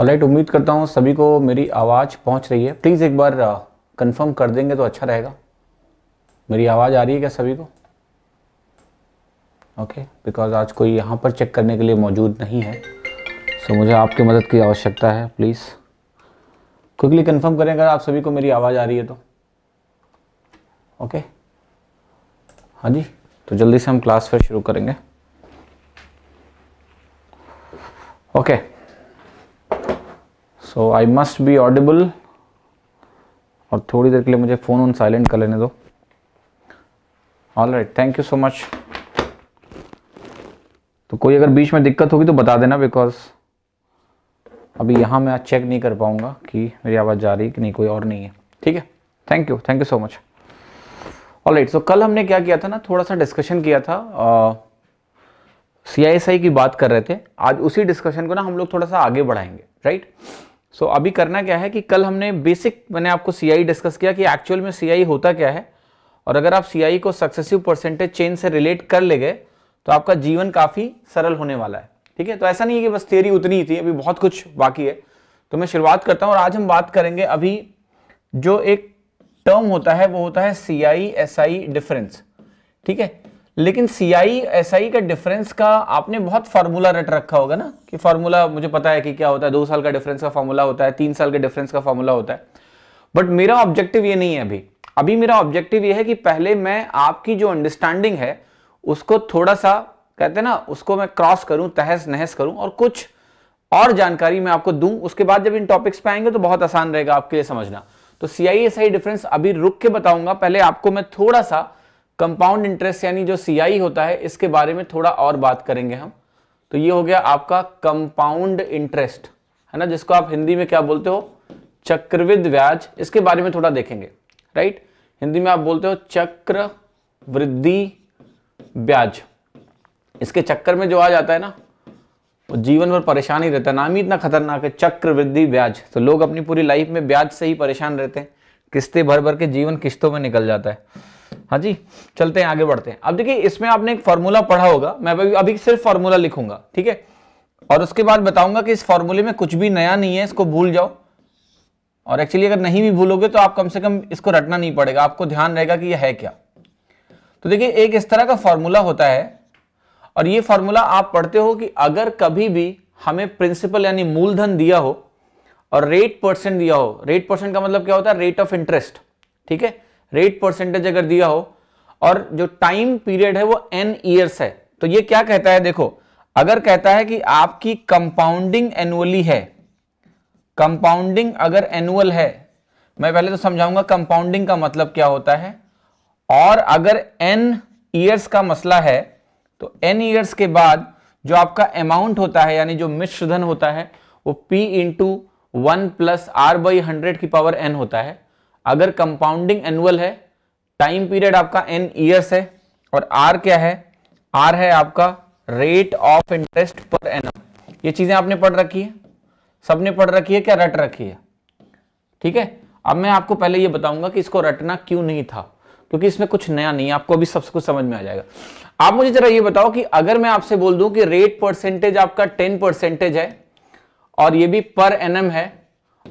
Alright उम्मीद करता हूँ सभी को मेरी आवाज़ पहुँच रही है प्लीज़ एक बार कंफर्म कर देंगे तो अच्छा रहेगा मेरी आवाज़ आ रही है क्या सभी को ओके okay, बिकॉज आज कोई यहाँ पर चेक करने के लिए मौजूद नहीं है सो so, मुझे आपकी मदद की आवश्यकता है प्लीज़ क्विकली कंफर्म करें अगर आप सभी को मेरी आवाज़ आ रही है तो ओके okay? हाँ जी तो जल्दी से हम क्लास फिर शुरू करेंगे okay okay. So I must be audible और थोड़ी देर के लिए मुझे फ़ोन ऑन साइलेंट कर लेने दो all right thank you so much तो कोई अगर बीच में दिक्कत होगी तो बता देना बिकॉज अभी यहाँ मैं चेक नहीं कर पाऊँगा कि मेरी आवाज़ जा रही कि नहीं कोई और नहीं है ठीक है thank you thank you so much all right so कल हमने क्या किया था ना थोड़ा सा डिस्कशन किया था सी uh, की बात कर रहे थे आज उसी डिस्कशन को ना हम लोग थोड़ा सा आगे बढ़ाएंगे राइट right? सो so, अभी करना क्या है कि कल हमने बेसिक मैंने आपको सी डिस्कस किया कि एक्चुअल में सी होता क्या है और अगर आप सी को सक्सेसिव परसेंटेज चेंज से रिलेट कर ले गए तो आपका जीवन काफ़ी सरल होने वाला है ठीक है तो ऐसा नहीं है कि बस थियरी उतनी ही थी अभी बहुत कुछ बाकी है तो मैं शुरुआत करता हूँ और आज हम बात करेंगे अभी जो एक टर्म होता है वो होता है सी आई एस आई डिफरेंस ठीक है लेकिन सी आई एस आई का डिफरेंस का आपने बहुत फार्मूला रट रखा होगा ना कि फार्मूला मुझे पता है कि क्या होता है दो साल का डिफरेंस का फार्मूला होता है तीन साल का डिफरेंस का फार्मूला होता है बट मेरा ऑब्जेक्टिव ये नहीं है अभी अभी मेरा ऑब्जेक्टिव ये है कि पहले मैं आपकी जो अंडरस्टैंडिंग है उसको थोड़ा सा कहते हैं ना उसको मैं क्रॉस करूं तहस नहस करूं और कुछ और जानकारी मैं आपको दूं उसके बाद जब इन टॉपिक्स पे आएंगे तो बहुत आसान रहेगा आपके लिए समझना तो C I S I difference अभी रुक के बताऊंगा पहले आपको मैं थोड़ा सा कंपाउंड इंटरेस्ट यानी जो सी होता है इसके बारे में थोड़ा और बात करेंगे हम तो ये हो गया आपका कंपाउंड इंटरेस्ट है ना जिसको आप हिंदी में क्या बोलते हो चक्रविद व्याज इसके बारे में थोड़ा देखेंगे राइट हिंदी में आप बोलते हो चक्र वृद्धि ब्याज इसके चक्कर में जो आ जाता है ना वो जीवन भर परेशान ही रहता है नाम ही इतना खतरनाक है चक्रवृद्धि ब्याज तो लोग अपनी पूरी लाइफ में ब्याज से ही परेशान रहते हैं किस्तें भर भर के जीवन किस्तों में निकल जाता है हाँ जी चलते हैं आगे बढ़ते हैं अब देखिए इसमें आपने एक फॉर्मूला पढ़ा होगा मैं अभी सिर्फ फॉर्मूला लिखूंगा ठीक है और उसके बाद बताऊंगा कि इस फॉर्मूले में कुछ भी नया नहीं है इसको भूल जाओ और एक्चुअली अगर नहीं भी भूलोगे तो आप कम से कम इसको रटना नहीं पड़ेगा आपको ध्यान रहेगा कि यह है क्या तो देखिए एक इस तरह का फॉर्मूला होता है और ये फॉर्मूला आप पढ़ते हो कि अगर कभी भी हमें प्रिंसिपल यानी मूलधन दिया हो और रेट परसेंट दिया हो रेट परसेंट का मतलब क्या होता है रेट ऑफ इंटरेस्ट ठीक है रेट परसेंटेज अगर दिया हो और जो टाइम पीरियड है वो एन ईयर्स है तो ये क्या कहता है देखो अगर कहता है कि आपकी कंपाउंडिंग एनुअली है कंपाउंडिंग अगर एनुअल है मैं पहले तो समझाऊंगा कंपाउंडिंग का मतलब क्या होता है और अगर एन ईयर्स का मसला है तो एन ईयर्स के बाद जो आपका अमाउंट होता है यानी जो मिश्र धन होता है वो P into one plus R by hundred की पावर एन होता है अगर कंपाउंडिंग एनुअल है टाइम पीरियड आपका एन ईयर्स है और आर क्या है आर है आपका रेट ऑफ इंटरेस्ट पर एन ये चीजें आपने पढ़ रखी है सबने पढ़ रखी है क्या रट रखी है ठीक है अब मैं आपको पहले ये बताऊंगा कि इसको रटना क्यों नहीं था क्योंकि इसमें कुछ नया नहीं है आपको अभी सब कुछ समझ में आ जाएगा आप मुझे जरा ये बताओ कि अगर मैं आपसे बोल दूं कि रेट परसेंटेज आपका टेन परसेंटेज है और ये भी पर एनएम है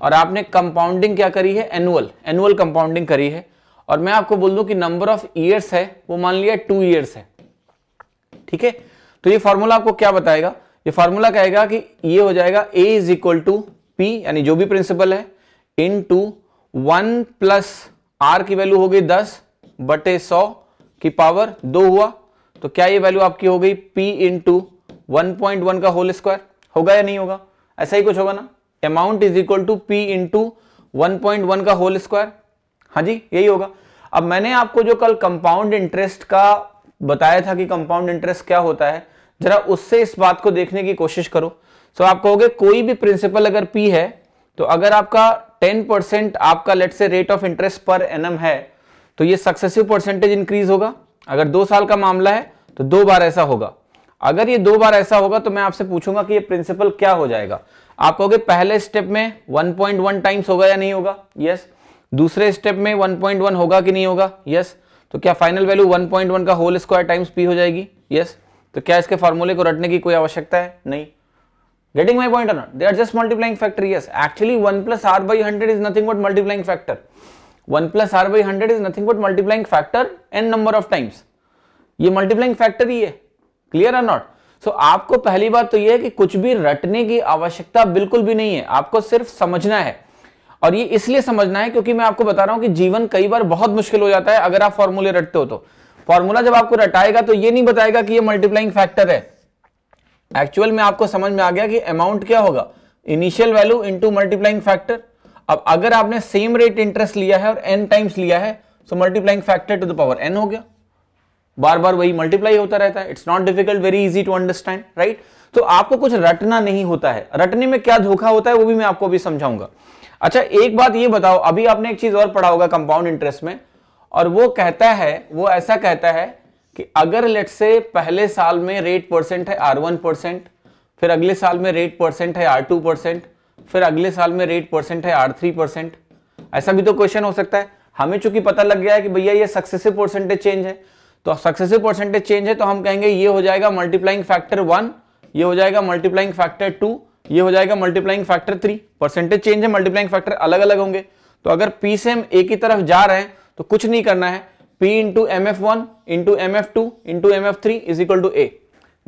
और आपने कंपाउंडिंग क्या करी है एनुअल एनुअल कंपाउंडिंग करी है और मैं आपको बोल दूं कि नंबर ऑफ ईयर्स है वो मान लिया टू ईयर्स है ठीक है तो ये फॉर्मूला आपको क्या बताएगा ये फॉर्मूला कहेगा कि ये हो जाएगा A is equal to P यानी जो भी प्रिंसिपल है into one plus R की वैल्यू हो गई दस बटे सौ की पावर दो हुआ तो क्या ये वैल्यू आपकी हो गई P into one point one का होल स्क्वायर होगा या नहीं होगा ऐसा ही कुछ होगा ना amount is equal to P into one का होल स्क्वायर हाँ जी यही होगा अब मैंने आपको जो कल कंपाउंड इंटरेस्ट का बताया था कि कंपाउंड इंटरेस्ट क्या होता है जरा उससे इस बात को देखने की कोशिश करो सो आप कहोगे कोई भी प्रिंसिपल अगर पी है तो अगर आपका 10 परसेंट आपका let say rate of interest पर एम है तो ये सक्सेसिव परसेंटेज इंक्रीज होगा अगर दो साल का मामला है तो दो बार ऐसा होगा अगर ये दो बार ऐसा होगा तो मैं आपसे पूछूंगा कि ये प्रिंसिपल क्या हो जाएगा आप कहोगे पहले स्टेप में 1.1 टाइम्स होगा या नहीं होगा यस दूसरे स्टेप में 1.1 होगा कि नहीं होगा यस तो क्या फाइनल वैल्यू 1.1 का होल स्क्वायर टाइम्स पी हो जाएगी यस तो क्या इसके फॉर्मूले को रटने की कोई आवश्यकता है नहीं getting my point they are just multiplying factor yes actually one plus R by hundred is nothing but multiplying factor one plus R by hundred is nothing but multiplying factor N number of times ये multiplying factor ही है clear or not so आपको पहली बात तो यह है कि कुछ भी रटने की आवश्यकता बिल्कुल भी नहीं है आपको सिर्फ समझना है और ये इसलिए समझना है क्योंकि मैं आपको बता रहा हूं कि जीवन कई बार बहुत मुश्किल हो जाता है अगर आप फॉर्मूले रटते हो तो फॉर्मूला जब आपको रटाएगा तो ये नहीं बताएगा कि ये मल्टीप्लाइंग फैक्टर है एक्चुअल में आपको समझ में आ गया कि अमाउंट क्या होगा initial value into multiplying factor अब अगर आपने सेम रेट इंटरेस्ट लिया है और एन टाइम्स लिया है so multiplying factor to the power N हो गया बार बार वही मल्टीप्लाई होता रहता है it's not difficult very easy to understand right तो आपको कुछ रटना नहीं होता है रटने में क्या धोखा होता है वो भी मैं आपको अभी समझाऊंगा अच्छा एक बात ये बताओ अभी आपने एक चीज और पढ़ा होगा कंपाउंड इंटरेस्ट में और वो कहता है वो ऐसा कहता है कि अगर लेट से पहले साल में रेट परसेंट है आर वन परसेंट फिर अगले साल में रेट परसेंट है आर टू परसेंट फिर अगले साल में रेट परसेंट है आर थ्री परसेंट ऐसा भी तो क्वेश्चन हो सकता है हमें चूंकि पता लग गया है कि भैया ये सक्सेसिव परसेंटेज चेंज है तो सक्सेसिव परसेंटेज चेंज है तो हम कहेंगे ये हो जाएगा मल्टीप्लाइंग फैक्टर वन ये हो जाएगा मल्टीप्लाइंग फैक्टर टू ये हो जाएगा multiplying factor three percentage change है मल्टीप्लाइंग फैक्टर अलग अलग होंगे तो अगर पी से हम ए की तरफ जा रहे हैं तो कुछ नहीं करना है P into M F one into M F two into M F three is equal to A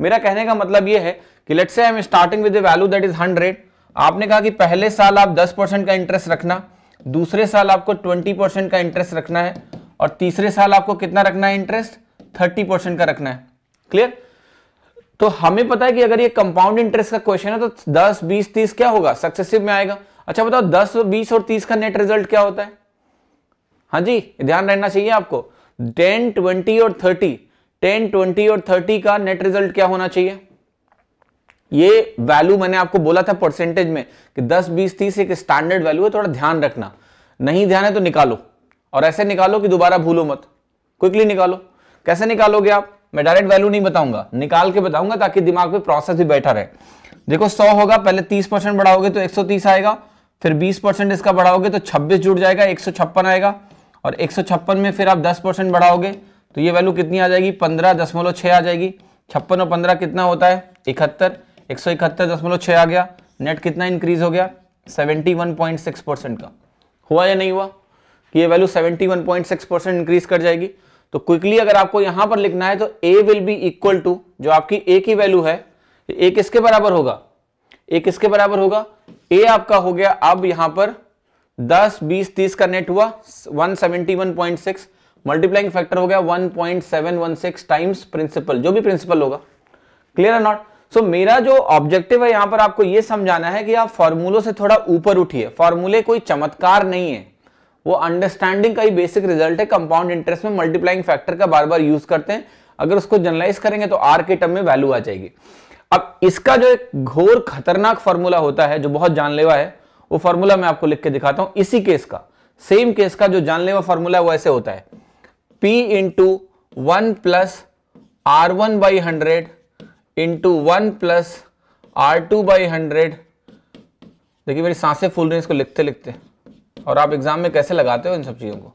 मेरा कहने का मतलब ये है कि let's say I am starting with value that is hundred आपने कहा कि पहले साल आप दस परसेंट का इंटरेस्ट रखना दूसरे साल आपको ट्वेंटी परसेंट का इंटरेस्ट रखना है और तीसरे साल आपको कितना रखना है इंटरेस्ट थर्टी परसेंट का रखना है क्लियर तो हमें पता है कि अगर ये कंपाउंड इंटरेस्ट का क्वेश्चन है तो 10, 20, 30 क्या होगा सक्सेसिव में आएगा अच्छा बताओ 10, 20 और 30 का नेट रिजल्ट क्या होता है हाँ जी ध्यान रहना चाहिए आपको 10, 20 और 30 10, 20 और 30 का नेट रिजल्ट क्या होना चाहिए ये वैल्यू मैंने आपको बोला था परसेंटेज में कि 10, 20, 30 एक स्टैंडर्ड वैल्यू है थोड़ा ध्यान रखना नहीं ध्यान है तो निकालो और ऐसे निकालो कि दोबारा भूलो मत क्विकली निकालो कैसे निकालोगे आप मैं डायरेक्ट वैल्यू नहीं बताऊंगा निकाल के बताऊंगा ताकि दिमाग में प्रोसेस भी बैठा रहे देखो 100 होगा पहले 30 परसेंट बढ़ाओगे तो 130 आएगा फिर 20 परसेंट इसका बढ़ाओगे तो 26 जुड़ जाएगा एक आएगा और एक में फिर आप 10 परसेंट बढ़ाओगे तो ये वैल्यू कितनी आ जाएगी पंद्रह दशमलव छह आ जाएगी छप्पन और पंद्रह कितना होता है इकहत्तर एक सौ इकहत्तर दशमलव छः आ गया नेट कितना इंक्रीज हो गया seventy one point six percent का हुआ या नहीं हुआ कि ये value seventy one point six percent increase कर जाएगी तो क्विकली अगर आपको यहां पर लिखना है तो A will be equal to जो आपकी ए की वैल्यू है ए किसके बराबर होगा ए किसके बराबर होगा ए आपका हो गया अब यहां पर 10, 20, 30 का नेट हुआ 171.6 मल्टीप्लाइंग फैक्टर हो गया 1.716 टाइम्स प्रिंसिपल जो भी प्रिंसिपल होगा क्लियर है नॉट सो मेरा जो ऑब्जेक्टिव है यहां पर आपको यह समझाना है कि आप फॉर्मूलों से थोड़ा ऊपर उठिए फॉर्मूले कोई चमत्कार नहीं है वो अंडरस्टैंडिंग का ही बेसिक रिजल्ट है कंपाउंड इंटरेस्ट में मल्टीप्लाइंग फैक्टर का बार बार यूज करते हैं अगर उसको जनरलाइज करेंगे तो आर के टर्म में वैल्यू आ जाएगी अब इसका जो एक घोर खतरनाक फॉर्मूला होता है जो बहुत जानलेवा है वो फॉर्मूला मैं आपको लिख के दिखाता हूं इसी केस का सेम केस का जो जानलेवा फॉर्मूला है वो ऐसे होता है P into one plus R one by hundred into one plus R two by hundred देखिए मेरी सांसें फूल रही हैं इसको लिखते लिखते और आप एग्ज़ाम में कैसे लगाते हो इन सब चीज़ों को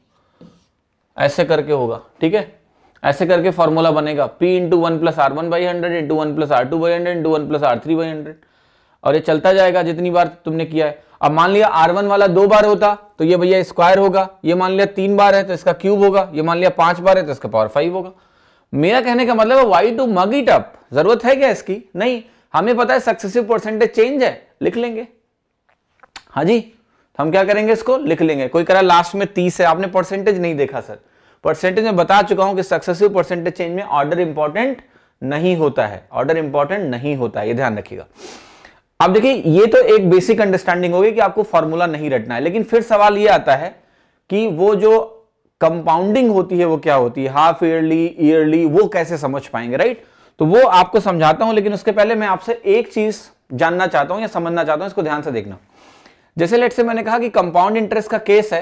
ऐसे करके होगा ठीक है ऐसे करके फॉर्मूला बनेगा P into one plus R one by hundred into one plus R two by hundred into one plus R three by hundred और ये चलता जाएगा जितनी बार तुमने किया है अब मान लिया आर वन वाला दो बार होता तो ये भैया स्क्वायर होगा ये मान लिया तीन बार है तो इसका क्यूब होगा ये मान लिया पांच बार है तो इसका पावर फाइव होगा मेरा कहने का मतलब है why to mug it up जरूरत है क्या इसकी नहीं हमें पता है सक्सेसिव परसेंटेज चेंज है लिख लेंगे हाँ जी हम क्या करेंगे इसको लिख लेंगे कोई करा लास्ट में तीस है आपने परसेंटेज नहीं देखा सर परसेंटेज में बता चुका हूं कि सक्सेसिव परसेंटेज चेंज में ऑर्डर इंपॉर्टेंट नहीं होता है ऑर्डर इंपॉर्टेंट नहीं होता है ये ध्यान रखिएगा अब देखिए ये तो एक बेसिक अंडरस्टैंडिंग होगी कि आपको फॉर्मूला नहीं रटना है लेकिन फिर सवाल ये आता है कि वो जो कंपाउंडिंग होती है वो क्या होती है हाफ ईयरली ईयरली वो कैसे समझ पाएंगे राइट तो वो आपको समझाता हूं लेकिन उसके पहले मैं आपसे एक चीज जानना चाहता हूं या समझना चाहता हूं इसको ध्यान से देखना जैसे लेट से मैंने कहा कि कंपाउंड इंटरेस्ट का केस है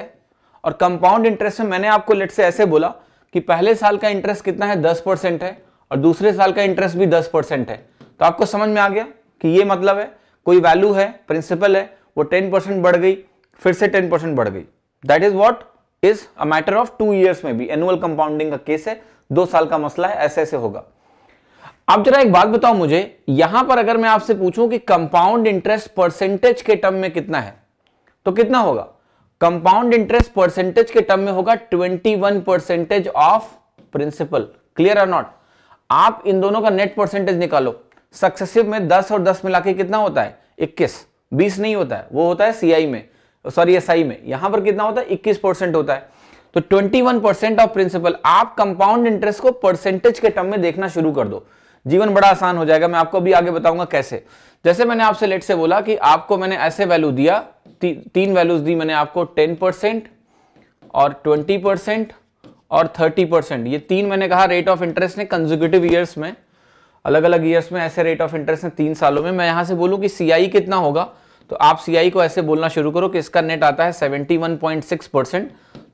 और कंपाउंड इंटरेस्ट में मैंने आपको लेट से ऐसे बोला कि पहले साल का इंटरेस्ट कितना है दस परसेंट है और दूसरे साल का इंटरेस्ट भी दस परसेंट है तो आपको समझ में आ गया कि ये मतलब है कोई वैल्यू है प्रिंसिपल है वो टेन परसेंट बढ़ गई फिर से टेन परसेंट बढ़ गई that is what is a matter of two years में भी एनुअल कंपाउंडिंग का केस है दो साल का मसला है ऐसे ऐसे होगा अब जरा एक बात बताओ मुझे यहां पर अगर मैं आपसे पूछूं कि कंपाउंड इंटरेस्ट परसेंटेज के टर्म में कितना है तो कितना होगा कंपाउंड इंटरेस्ट परसेंटेज के टर्म में होगा 21 percentage of principal clear or not आप इन दोनों का नेट परसेंटेज निकालो सक्सेसिव में 10 और 10 मिला के कितना होता है 21 20 नहीं होता है वो होता है सीआई में सॉरी एसआई में यहां पर कितना होता है इक्कीस परसेंट होता है तो 21 परसेंट ऑफ प्रिंसिपल आप कंपाउंड इंटरेस्ट को परसेंटेज के टर्म में देखना शुरू कर दो जीवन बड़ा आसान हो जाएगा मैं आपको अभी आगे बताऊंगा कैसे जैसे मैंने आपसे लेट से बोला कि आपको मैंने ऐसे वैल्यू दिया ती, तीन वैल्यूज दी मैंने आपको टेन परसेंट और ट्वेंटी परसेंट और थर्टी परसेंट ये तीन मैंने कहा रेट ऑफ इंटरेस्ट ने कंजुकेटिव ईयर्स में अलग अलग ईयर्स में ऐसे रेट ऑफ इंटरेस्ट ने तीन सालों में मैं यहां से बोलूँ कि सी कितना होगा तो आप सी को ऐसे बोलना शुरू करो कि इसका नेट आता है seventy one point six percent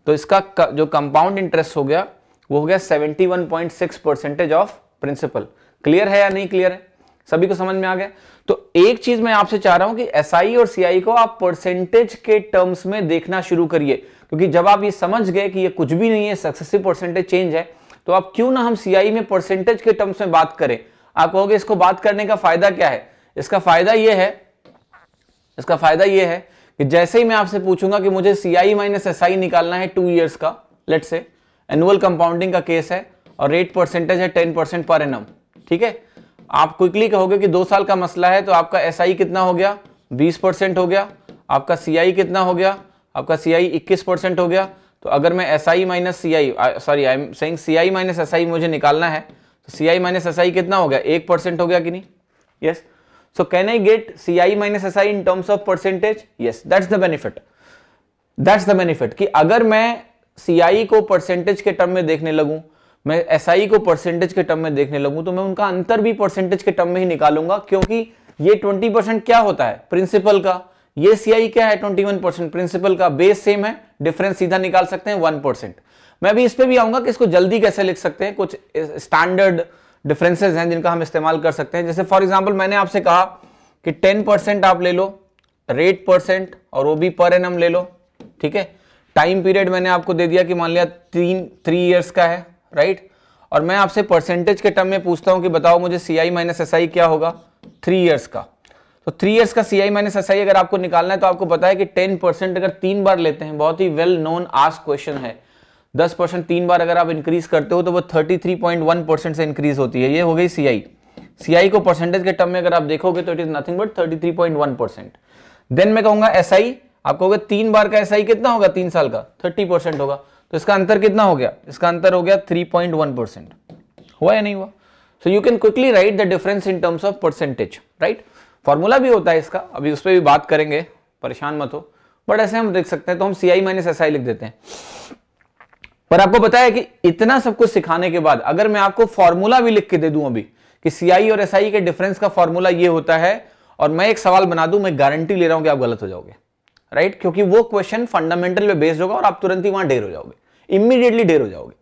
तो इसका जो कंपाउंड इंटरेस्ट हो गया वो हो गया seventy one point six percentage of principal clear है या नहीं क्लियर है सभी को समझ में आ गया तो एक चीज मैं आपसे चाह रहा हूं कि एस SI और सीआई को आप परसेंटेज के टर्म्स में देखना शुरू करिए क्योंकि जब आप ये समझ गए कि ये कुछ भी नहीं है सक्सेसिव परसेंटेज चेंज है तो आप क्यों ना हम सीआई में परसेंटेज के टर्म्स में बात करें आप कहोगे इसको बात करने का फायदा क्या है इसका फायदा यह है इसका फायदा यह है कि जैसे ही मैं आपसे पूछूंगा कि मुझे सीआई माइनस आई निकालना है टू ईयर्स का लेट से एनुअल कंपाउंडिंग का केस है और रेट परसेंटेज है टेन परसेंट पर एनम ठीक है आप क्विकली कहोगे कि दो साल का मसला है तो आपका एस SI कितना हो गया बीस परसेंट हो गया आपका सी कितना हो गया आपका सी आई हो गया तो अगर मैं S I minus C I sorry I am saying C I minus S I मुझे निकालना है तो C I minus S I कितना हो गया एक परसेंट हो गया कि नहीं yes so can I get C I minus S I in terms of percentage yes that's the benefit that's the benefit कि अगर मैं सी आई को परसेंटेज के टर्म में देखने लगूं मैं एस e को परसेंटेज के टर्म में देखने लगूं तो मैं उनका अंतर भी परसेंटेज के टर्म में ही निकालूंगा क्योंकि ये 20 परसेंट क्या होता है प्रिंसिपल का ये सीआई e क्या है 21 परसेंट प्रिंसिपल का बेस सेम है डिफरेंस सीधा निकाल सकते हैं 1 परसेंट मैं भी इस पर भी आऊंगा कि इसको जल्दी कैसे लिख सकते हैं कुछ स्टैंडर्ड डिफरेंसेज हैं जिनका हम इस्तेमाल कर सकते हैं जैसे फॉर एग्जाम्पल मैंने आपसे कहा कि टेन परसेंट आप ले लो रेट परसेंट और वो भी पर एन ले लो ठीक है टाइम पीरियड मैंने आपको दे दिया कि मान लिया तीन थ्री ईयर्स का है राइट और मैं आपसे परसेंटेज के टर्म में पूछता हूं कि बताओ मुझे सी आई माइनस एस आई क्या होगा थ्री ईयर्स का तो थ्री ईयर्स का सी आई माइनस एस आई अगर आपको निकालना है तो आपको बताया कि टेन परसेंट अगर तीन बार लेते हैं बहुत ही वेल नोन आज क्वेश्चन है दस परसेंट तीन बार अगर आप इंक्रीज करते हो तो वो thirty three point one percent से इंक्रीज होती है ये हो गई सी आई सी आई को परसेंटेज के टर्म में अगर आप देखोगे तो it is nothing but thirty three point one percent then मैं कहूंगा एस आई आपको तीन बार का एस आई कितना होगा तीन साल का थर्टी परसेंट होगा तो इसका अंतर कितना हो गया इसका अंतर हो गया 3.1 परसेंट हुआ या नहीं हुआ so you can quickly write the difference in terms of percentage right formula भी होता है इसका अभी उस पर भी बात करेंगे परेशान मत हो बट ऐसे हम देख सकते हैं तो हम सी आई माइनस एस आई लिख देते हैं पर आपको बताया कि इतना सब कुछ सिखाने के बाद अगर मैं आपको फॉर्मूला भी लिख के दे दूं अभी कि सी आई और एस आई के डिफरेंस का फॉर्मूला ये होता है और मैं एक सवाल बना दूं मैं गारंटी ले रहा हूं कि आप गलत हो जाओगे राइट क्योंकि वो क्वेश्चन फंडामेंटल पे बेस्ड होगा और आप तुरंत ही वहां ढेर हो जाओगे इमीडिएटली ढेर हो जाओगे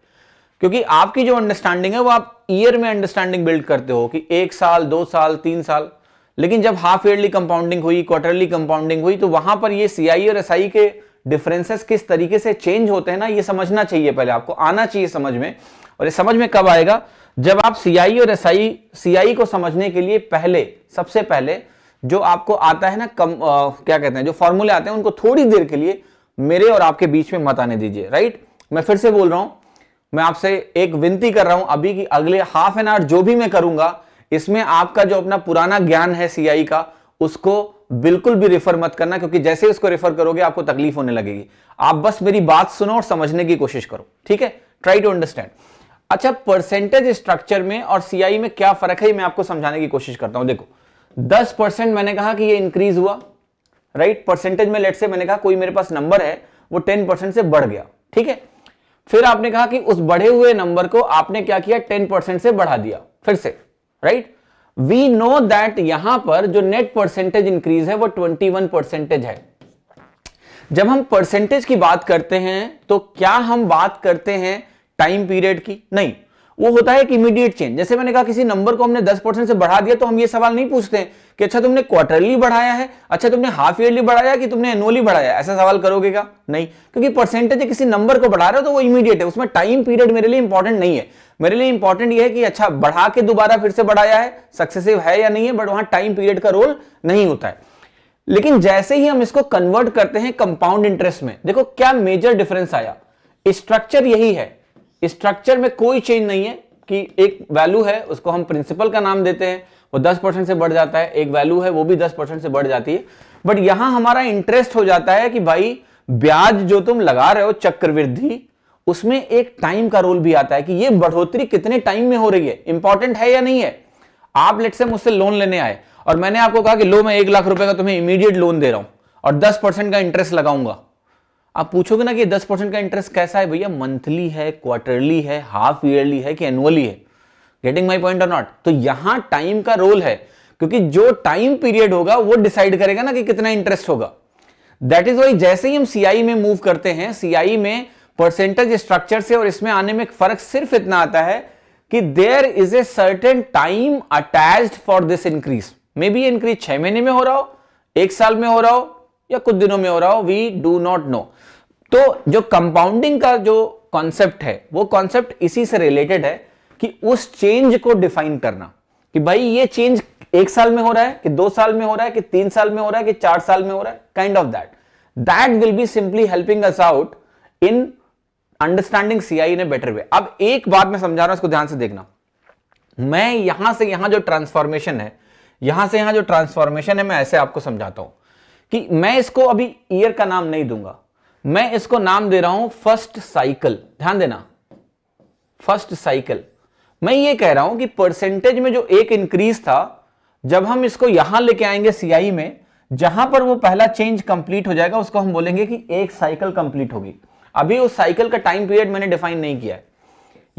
क्योंकि आपकी जो अंडरस्टैंडिंग है वो आप ईयर में अंडरस्टैंडिंग बिल्ड करते हो कि एक साल दो साल तीन साल लेकिन जब हाफ ईयरली कंपाउंडिंग हुई क्वार्टरली कंपाउंडिंग हुई तो वहां पर ये सीआई और एसआई के डिफरेंसेस किस तरीके से चेंज होते हैं ना ये समझना चाहिए पहले आपको आना चाहिए समझ में और ये समझ में कब आएगा जब आप सीआई और एसआई सीआई को समझने के लिए पहले सबसे पहले जो आपको आता है ना कम आ, क्या कहते हैं जो फॉर्मूले आते हैं उनको थोड़ी देर के लिए मेरे और आपके बीच में मत आने दीजिए राइट मैं फिर से बोल रहा हूं मैं आपसे एक विनती कर रहा हूं अभी कि अगले हाफ एन आवर जो भी मैं करूंगा इसमें आपका जो अपना पुराना ज्ञान है सीआई का उसको बिल्कुल भी रेफर मत करना क्योंकि जैसे उसको रेफर करोगे आपको तकलीफ होने लगेगी आप बस मेरी बात सुनो और समझने की कोशिश करो ठीक है ट्राई टू अंडरस्टैंड अच्छा परसेंटेज स्ट्रक्चर में और सीआई में क्या फर्क है मैं आपको समझाने की कोशिश करता हूं देखो दस परसेंट मैंने कहा कि ये इंक्रीज हुआ राइट परसेंटेज में लेट से मैंने कहा कोई मेरे पास नंबर है वो टेन परसेंट से बढ़ गया ठीक है फिर आपने कहा कि उस बढ़े हुए नंबर को आपने क्या किया टेन परसेंट से बढ़ा दिया फिर से राइट वी नो दैट यहां पर जो नेट परसेंटेज इंक्रीज है वो ट्वेंटी वन परसेंटेज है जब हम परसेंटेज की बात करते हैं तो क्या हम बात करते हैं टाइम पीरियड की नहीं वो होता है इमीडिएट चेंज जैसे मैंने कहा किसी नंबर को हमने 10 परसेंट से बढ़ा दिया तो हम ये सवाल नहीं पूछते कि अच्छा तुमने क्वार्टरली बढ़ाया है अच्छा तुमने हाफ ईयरली बढ़ाया कि तुमने एनुअली बढ़ाया ऐसा सवाल करोगे का नहीं क्योंकि परसेंटेज किसी नंबर को बढ़ा रहे हो तो वो इमीडिएट है उसमें टाइम पीरियड मेरे लिए इंपॉर्टेंट नहीं है मेरे लिए इंपॉर्टेंट यह है कि अच्छा बढ़ा के दोबारा फिर से बढ़ाया है सक्सेसिव है या नहीं है बट वहां टाइम पीरियड का रोल नहीं होता है लेकिन जैसे ही हम इसको कन्वर्ट करते हैं कंपाउंड इंटरेस्ट में देखो क्या मेजर डिफरेंस आया स्ट्रक्चर यही है स्ट्रक्चर में कोई चेंज नहीं है कि एक वैल्यू है उसको हम प्रिंसिपल का नाम देते हैं वो दस परसेंट से बढ़ जाता है एक वैल्यू है वो भी दस परसेंट से बढ़ जाती है बट यहां हमारा इंटरेस्ट हो जाता है कि भाई ब्याज जो तुम लगा रहे हो चक्रवृद्धि उसमें एक टाइम का रोल भी आता है कि ये बढ़ोतरी कितने टाइम में हो रही है इंपॉर्टेंट है या नहीं है आप लेट से मुझसे लोन लेने आए और मैंने आपको कहा कि लो मैं एक लाख रुपए का तुम्हें इमीडिएट लोन दे रहा हूं और दस परसेंट का इंटरेस्ट लगाऊंगा आप पूछोगे ना कि दस परसेंट का इंटरेस्ट कैसा है भैया मंथली है क्वार्टरली है हाफ ईयरली है कि एनुअली है गेटिंग माई पॉइंट और नॉट तो यहां टाइम का रोल है क्योंकि जो टाइम पीरियड होगा वो डिसाइड करेगा ना कि कितना इंटरेस्ट होगा दैट इज वाई जैसे ही हम सीआई में मूव करते हैं सीआई में परसेंटेज स्ट्रक्चर से और इसमें आने में फर्क सिर्फ इतना आता है कि there is a certain time attach for this increase maybe increase छह महीने में हो रहा हो एक साल में हो रहा हो या कुछ दिनों में हो रहा हो वी डू नॉट नो तो जो कंपाउंडिंग का जो कॉन्सेप्ट है वो कॉन्सेप्ट इसी से रिलेटेड है कि उस चेंज को डिफाइन करना कि भाई ये चेंज एक साल में हो रहा है कि दो साल में हो रहा है कि तीन साल में हो रहा है कि चार साल में हो रहा है kind of that that will be simply helping us out in understanding CI ने बेटर वे अब एक बात मैं समझा रहा हूं इसको ध्यान से देखना मैं यहां से यहां जो ट्रांसफॉर्मेशन है यहां से यहां जो ट्रांसफॉर्मेशन है मैं ऐसे आपको समझाता हूं कि मैं इसको अभी ईयर का नाम नहीं दूंगा मैं इसको नाम दे रहा हूं फर्स्ट साइकिल ध्यान देना फर्स्ट साइकिल मैं ये कह रहा हूं कि परसेंटेज में जो एक इंक्रीज था जब हम इसको यहां लेके आएंगे सीआई में जहां पर वो पहला चेंज कंप्लीट हो जाएगा उसको हम बोलेंगे कि एक साइकिल कंप्लीट होगी अभी उस साइकिल का टाइम पीरियड मैंने डिफाइन नहीं किया है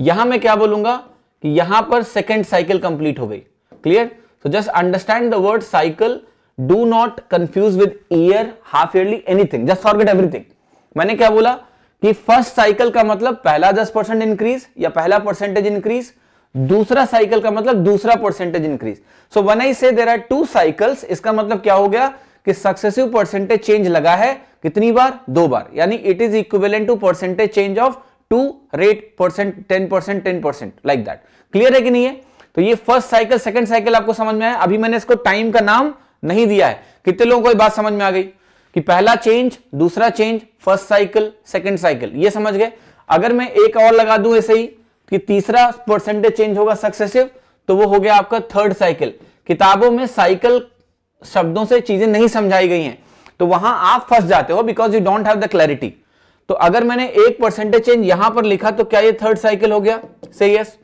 यहां मैं क्या बोलूंगा कि यहां पर सेकेंड साइकिल कंप्लीट हो गई clear so just understand the word cycle do not confuse with year, half yearly, anything. Just forget everything. मैंने क्या बोला कि फर्स्ट साइकिल का मतलब पहला दस परसेंट इंक्रीज या पहला परसेंटेज इंक्रीज दूसरा साइकिल का मतलब दूसरा percentage increase so one I say there are to cycles इसका मतलब क्या हो गया कि सक्सेसिव परसेंटेज चेंज लगा है कितनी बार दो बार यानी it is equivalent to percentage change of two rate percent ten percent ten percent like that clear है कि नहीं है तो ये फर्स्ट साइकिल सेकंड साइकिल आपको समझ में आया अभी मैंने इसको टाइम का नाम नहीं दिया है कितने लोगों को ये बात समझ में आ गई कि पहला चेंज दूसरा change first cycle second cycle ये समझ गए अगर मैं एक और लगा दूं ऐसे ही कि तीसरा परसेंटेज चेंज होगा सक्सेसिव तो वो हो गया आपका थर्ड साइकिल किताबों में साइकिल शब्दों से चीजें नहीं समझाई गई हैं तो वहां आप फंस जाते हो because you don't have the clarity तो अगर मैंने एक परसेंटेज चेंज यहां पर लिखा तो क्या ये थर्ड साइकिल हो गया से यस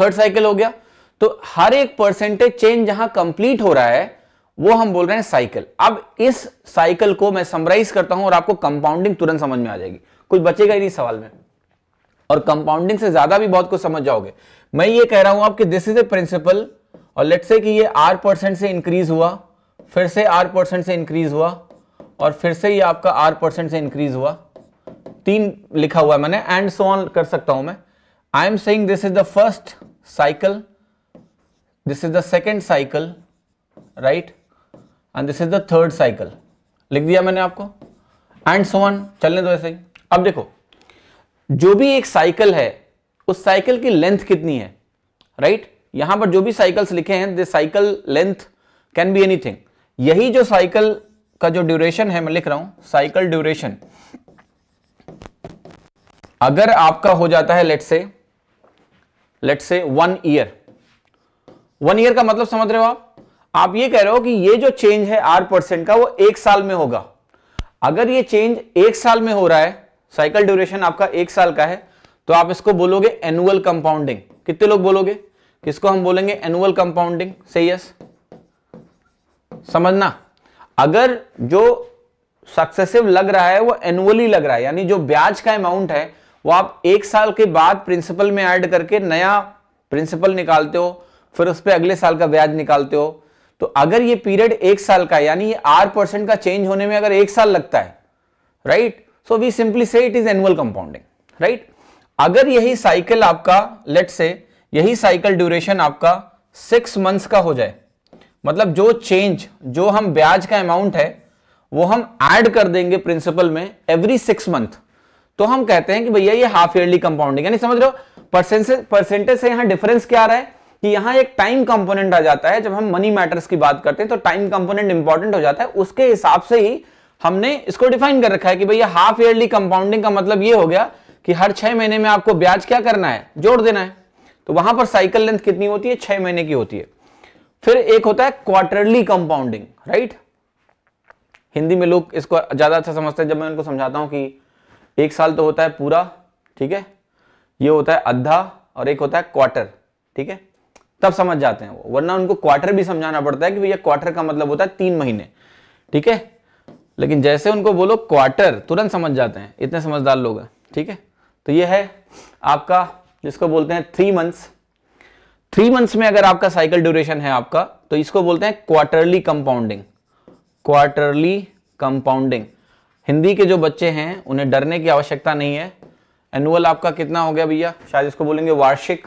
थर्ड साइकिल हो गया तो हर एक परसेंटेज चेंज जहां कंप्लीट हो रहा है वो हम बोल रहे हैं साइकिल अब इस साइकिल को मैं समराइज करता हूं और आपको कंपाउंडिंग तुरंत समझ में आ जाएगी कुछ बचेगा ही नहीं सवाल में और कंपाउंडिंग से ज्यादा भी बहुत कुछ समझ जाओगे मैं ये कह रहा हूं आपके दिस इज ए प्रिंसिपल और लेट से कि ये आर परसेंट से इंक्रीज हुआ फिर से आर परसेंट से इंक्रीज हुआ और फिर से ये आपका आर परसेंट से इंक्रीज हुआ तीन लिखा हुआ है मैंने एंड सो ऑन कर सकता हूं मैं I am saying this is the first cycle this is the second cycle right and this is the third cycle लिख दिया मैंने आपको एंड सोन चलने दो ऐसे ही अब देखो जो भी एक साइकिल है उस साइकिल की लेंथ कितनी है राइट right? यहां पर जो भी साइकिल्स लिखे हैं this cycle length can be anything यही जो साइकिल का जो ड्यूरेशन है मैं लिख रहा हूं साइकिल ड्यूरेशन अगर आपका हो जाता है लेट से लेट से वन ईयर वन ईयर का मतलब समझ रहे हो आप आप ये कह रहे हो कि ये जो चेंज है आर परसेंट का वो एक साल में होगा अगर ये चेंज एक साल में हो रहा है साइकिल ड्यूरेशन आपका एक साल का है तो आप इसको बोलोगे एनुअल कंपाउंडिंग कितने लोग बोलोगे किसको हम बोलेंगे एनुअल कंपाउंडिंग सही यस समझना अगर जो सक्सेसिव लग रहा है वो एनुअली लग रहा है यानी जो ब्याज का अमाउंट है वो आप एक साल के बाद प्रिंसिपल में ऐड करके नया प्रिंसिपल निकालते हो फिर उस पर अगले साल का ब्याज निकालते हो तो अगर ये पीरियड एक साल का यानी ये आर परसेंट का चेंज होने में अगर एक साल लगता है right so we simply say it is annual compounding right अगर यही साइकिल आपका लेट से यही साइकिल ड्यूरेशन आपका सिक्स मंथ्स का हो जाए मतलब जो चेंज जो हम ब्याज का अमाउंट है वो हम ऐड कर देंगे प्रिंसिपल में एवरी सिक्स मंथ तो हम कहते हैं कि भैया ये हाफ ईयरली कंपाउंडिंग यानी समझ लो परसेंटेज से यहां डिफरेंस क्या आ रहा है कि यहां एक टाइम कंपोनेंट आ जाता है जब हम मनी मैटर्स की बात करते हैं तो टाइम कंपोनेंट इंपॉर्टेंट हो जाता है उसके हिसाब से ही हमने इसको डिफाइन कर रखा है कि भैया हाफ ईयरली कंपाउंडिंग का मतलब ये हो गया कि हर छह महीने में आपको ब्याज क्या करना है जोड़ देना है तो वहां पर साइकिल लेंथ कितनी होती है छह महीने की होती है फिर एक होता है क्वार्टरली कंपाउंडिंग राइट हिंदी में लोग इसको ज्यादा अच्छा समझते हैं जब मैं उनको समझाता हूं कि एक साल तो होता है पूरा ठीक है ये होता है अद्धा और एक होता है क्वार्टर ठीक है तब समझ जाते हैं वो वरना उनको क्वार्टर भी समझाना पड़ता है कि भैया क्वार्टर का मतलब होता है तीन महीने ठीक है लेकिन जैसे उनको बोलो क्वार्टर तुरंत समझ जाते हैं इतने समझदार लोग हैं ठीक है तो ये है आपका जिसको बोलते हैं थ्री मंथ्स थ्री मंथ्स में अगर आपका साइकिल ड्यूरेशन है आपका तो इसको बोलते हैं quarterly compounding quarterly compounding Hindi के जो बच्चे हैं उन्हें डरने की आवश्यकता नहीं है एनुअल आपका कितना हो गया भैया शायद इसको बोलेंगे वार्षिक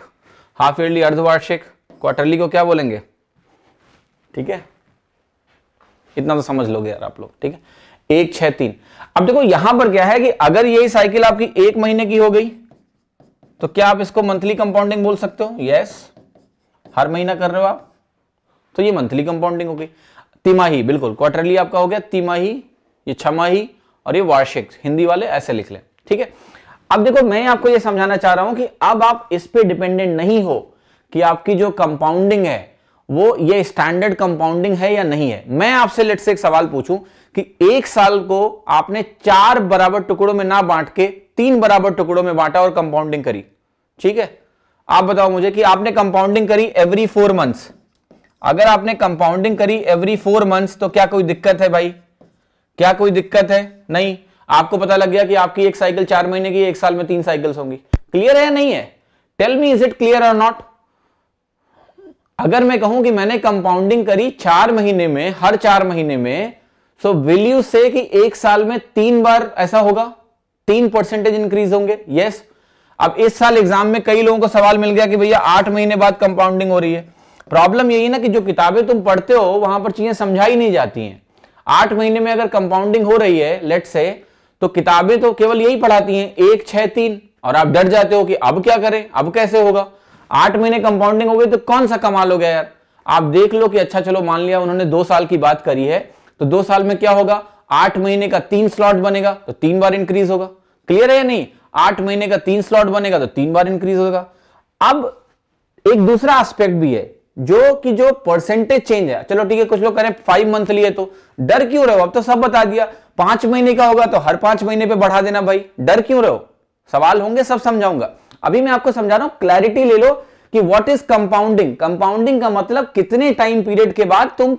हाफ ईयरली अर्धवार्षिक क्वार्टरली को क्या बोलेंगे ठीक है इतना तो समझ लोगे यार आप लोग ठीक है एक छह तीन अब देखो यहां पर क्या है कि अगर यही साइकिल आपकी एक महीने की हो गई तो क्या आप इसको मंथली कंपाउंडिंग बोल सकते हो यस हर महीना कर रहे हो आप तो ये मंथली कंपाउंडिंग हो गई तिमाही बिल्कुल क्वार्टरली आपका हो गया तिमाही ये छमाही और ये वार्षिक हिंदी वाले ऐसे लिख लें ठीक है अब देखो मैं आपको ये समझाना चाह रहा हूं कि अब आप इस पर डिपेंडेंट नहीं हो कि आपकी जो कंपाउंडिंग है वो ये स्टैंडर्ड कंपाउंडिंग है या नहीं है मैं आपसे लेट से एक सवाल पूछूं कि एक साल को आपने चार बराबर टुकड़ों में ना बांट के तीन बराबर टुकड़ों में बांटा और कंपाउंडिंग करी ठीक है आप बताओ मुझे कि आपने कंपाउंडिंग करी एवरी फोर मंथ्स अगर आपने कंपाउंडिंग करी एवरी फोर मंथ्स तो क्या कोई दिक्कत है भाई क्या कोई दिक्कत है नहीं आपको पता लग गया कि आपकी एक साइकिल चार महीने की एक साल में तीन साइकिल्स होंगी क्लियर है या नहीं है tell me is it clear और नॉट अगर मैं कहूं कि मैंने कंपाउंडिंग करी चार महीने में हर चार महीने में सो विल यू से कि एक साल में तीन बार ऐसा होगा तीन परसेंटेज इंक्रीज होंगे यस yes. अब इस साल एग्जाम में कई लोगों को सवाल मिल गया कि भैया आठ महीने बाद कंपाउंडिंग हो रही है प्रॉब्लम यही ना कि जो किताबें तुम पढ़ते हो वहां पर चीजें समझाई नहीं जाती हैं आठ महीने में अगर कंपाउंडिंग हो रही है लेट से तो किताबें तो केवल यही पढ़ाती हैं एक छह तीन और आप डर जाते हो कि अब क्या करें अब कैसे होगा आठ महीने कंपाउंडिंग हो गई तो कौन सा कमाल हो गया यार आप देख लो कि अच्छा चलो मान लिया उन्होंने दो साल की बात करी है तो दो साल में क्या होगा आठ महीने का तीन स्लॉट बनेगा तो तीन बार इंक्रीज होगा क्लियर है या नहीं आठ महीने का तीन स्लॉट बनेगा तो तीन बार इंक्रीज होगा अब एक दूसरा एस्पेक्ट भी है जो कि जो परसेंटेज चेंज है चलो ठीक है कुछ लोग करें फाइव मंथ है तो डर क्यों रहे हो अब तो सब बता दिया पांच महीने का होगा तो हर पांच महीने पे बढ़ा देना भाई डर क्यों रहे हो सवाल होंगे सब समझाऊंगा अभी मैं आपको समझा रहा हूं क्लैरिटी ले लो कि व्हाट इज कंपाउंडिंग कंपाउंडिंग का मतलब कितने टाइम पीरियड के बाद तुम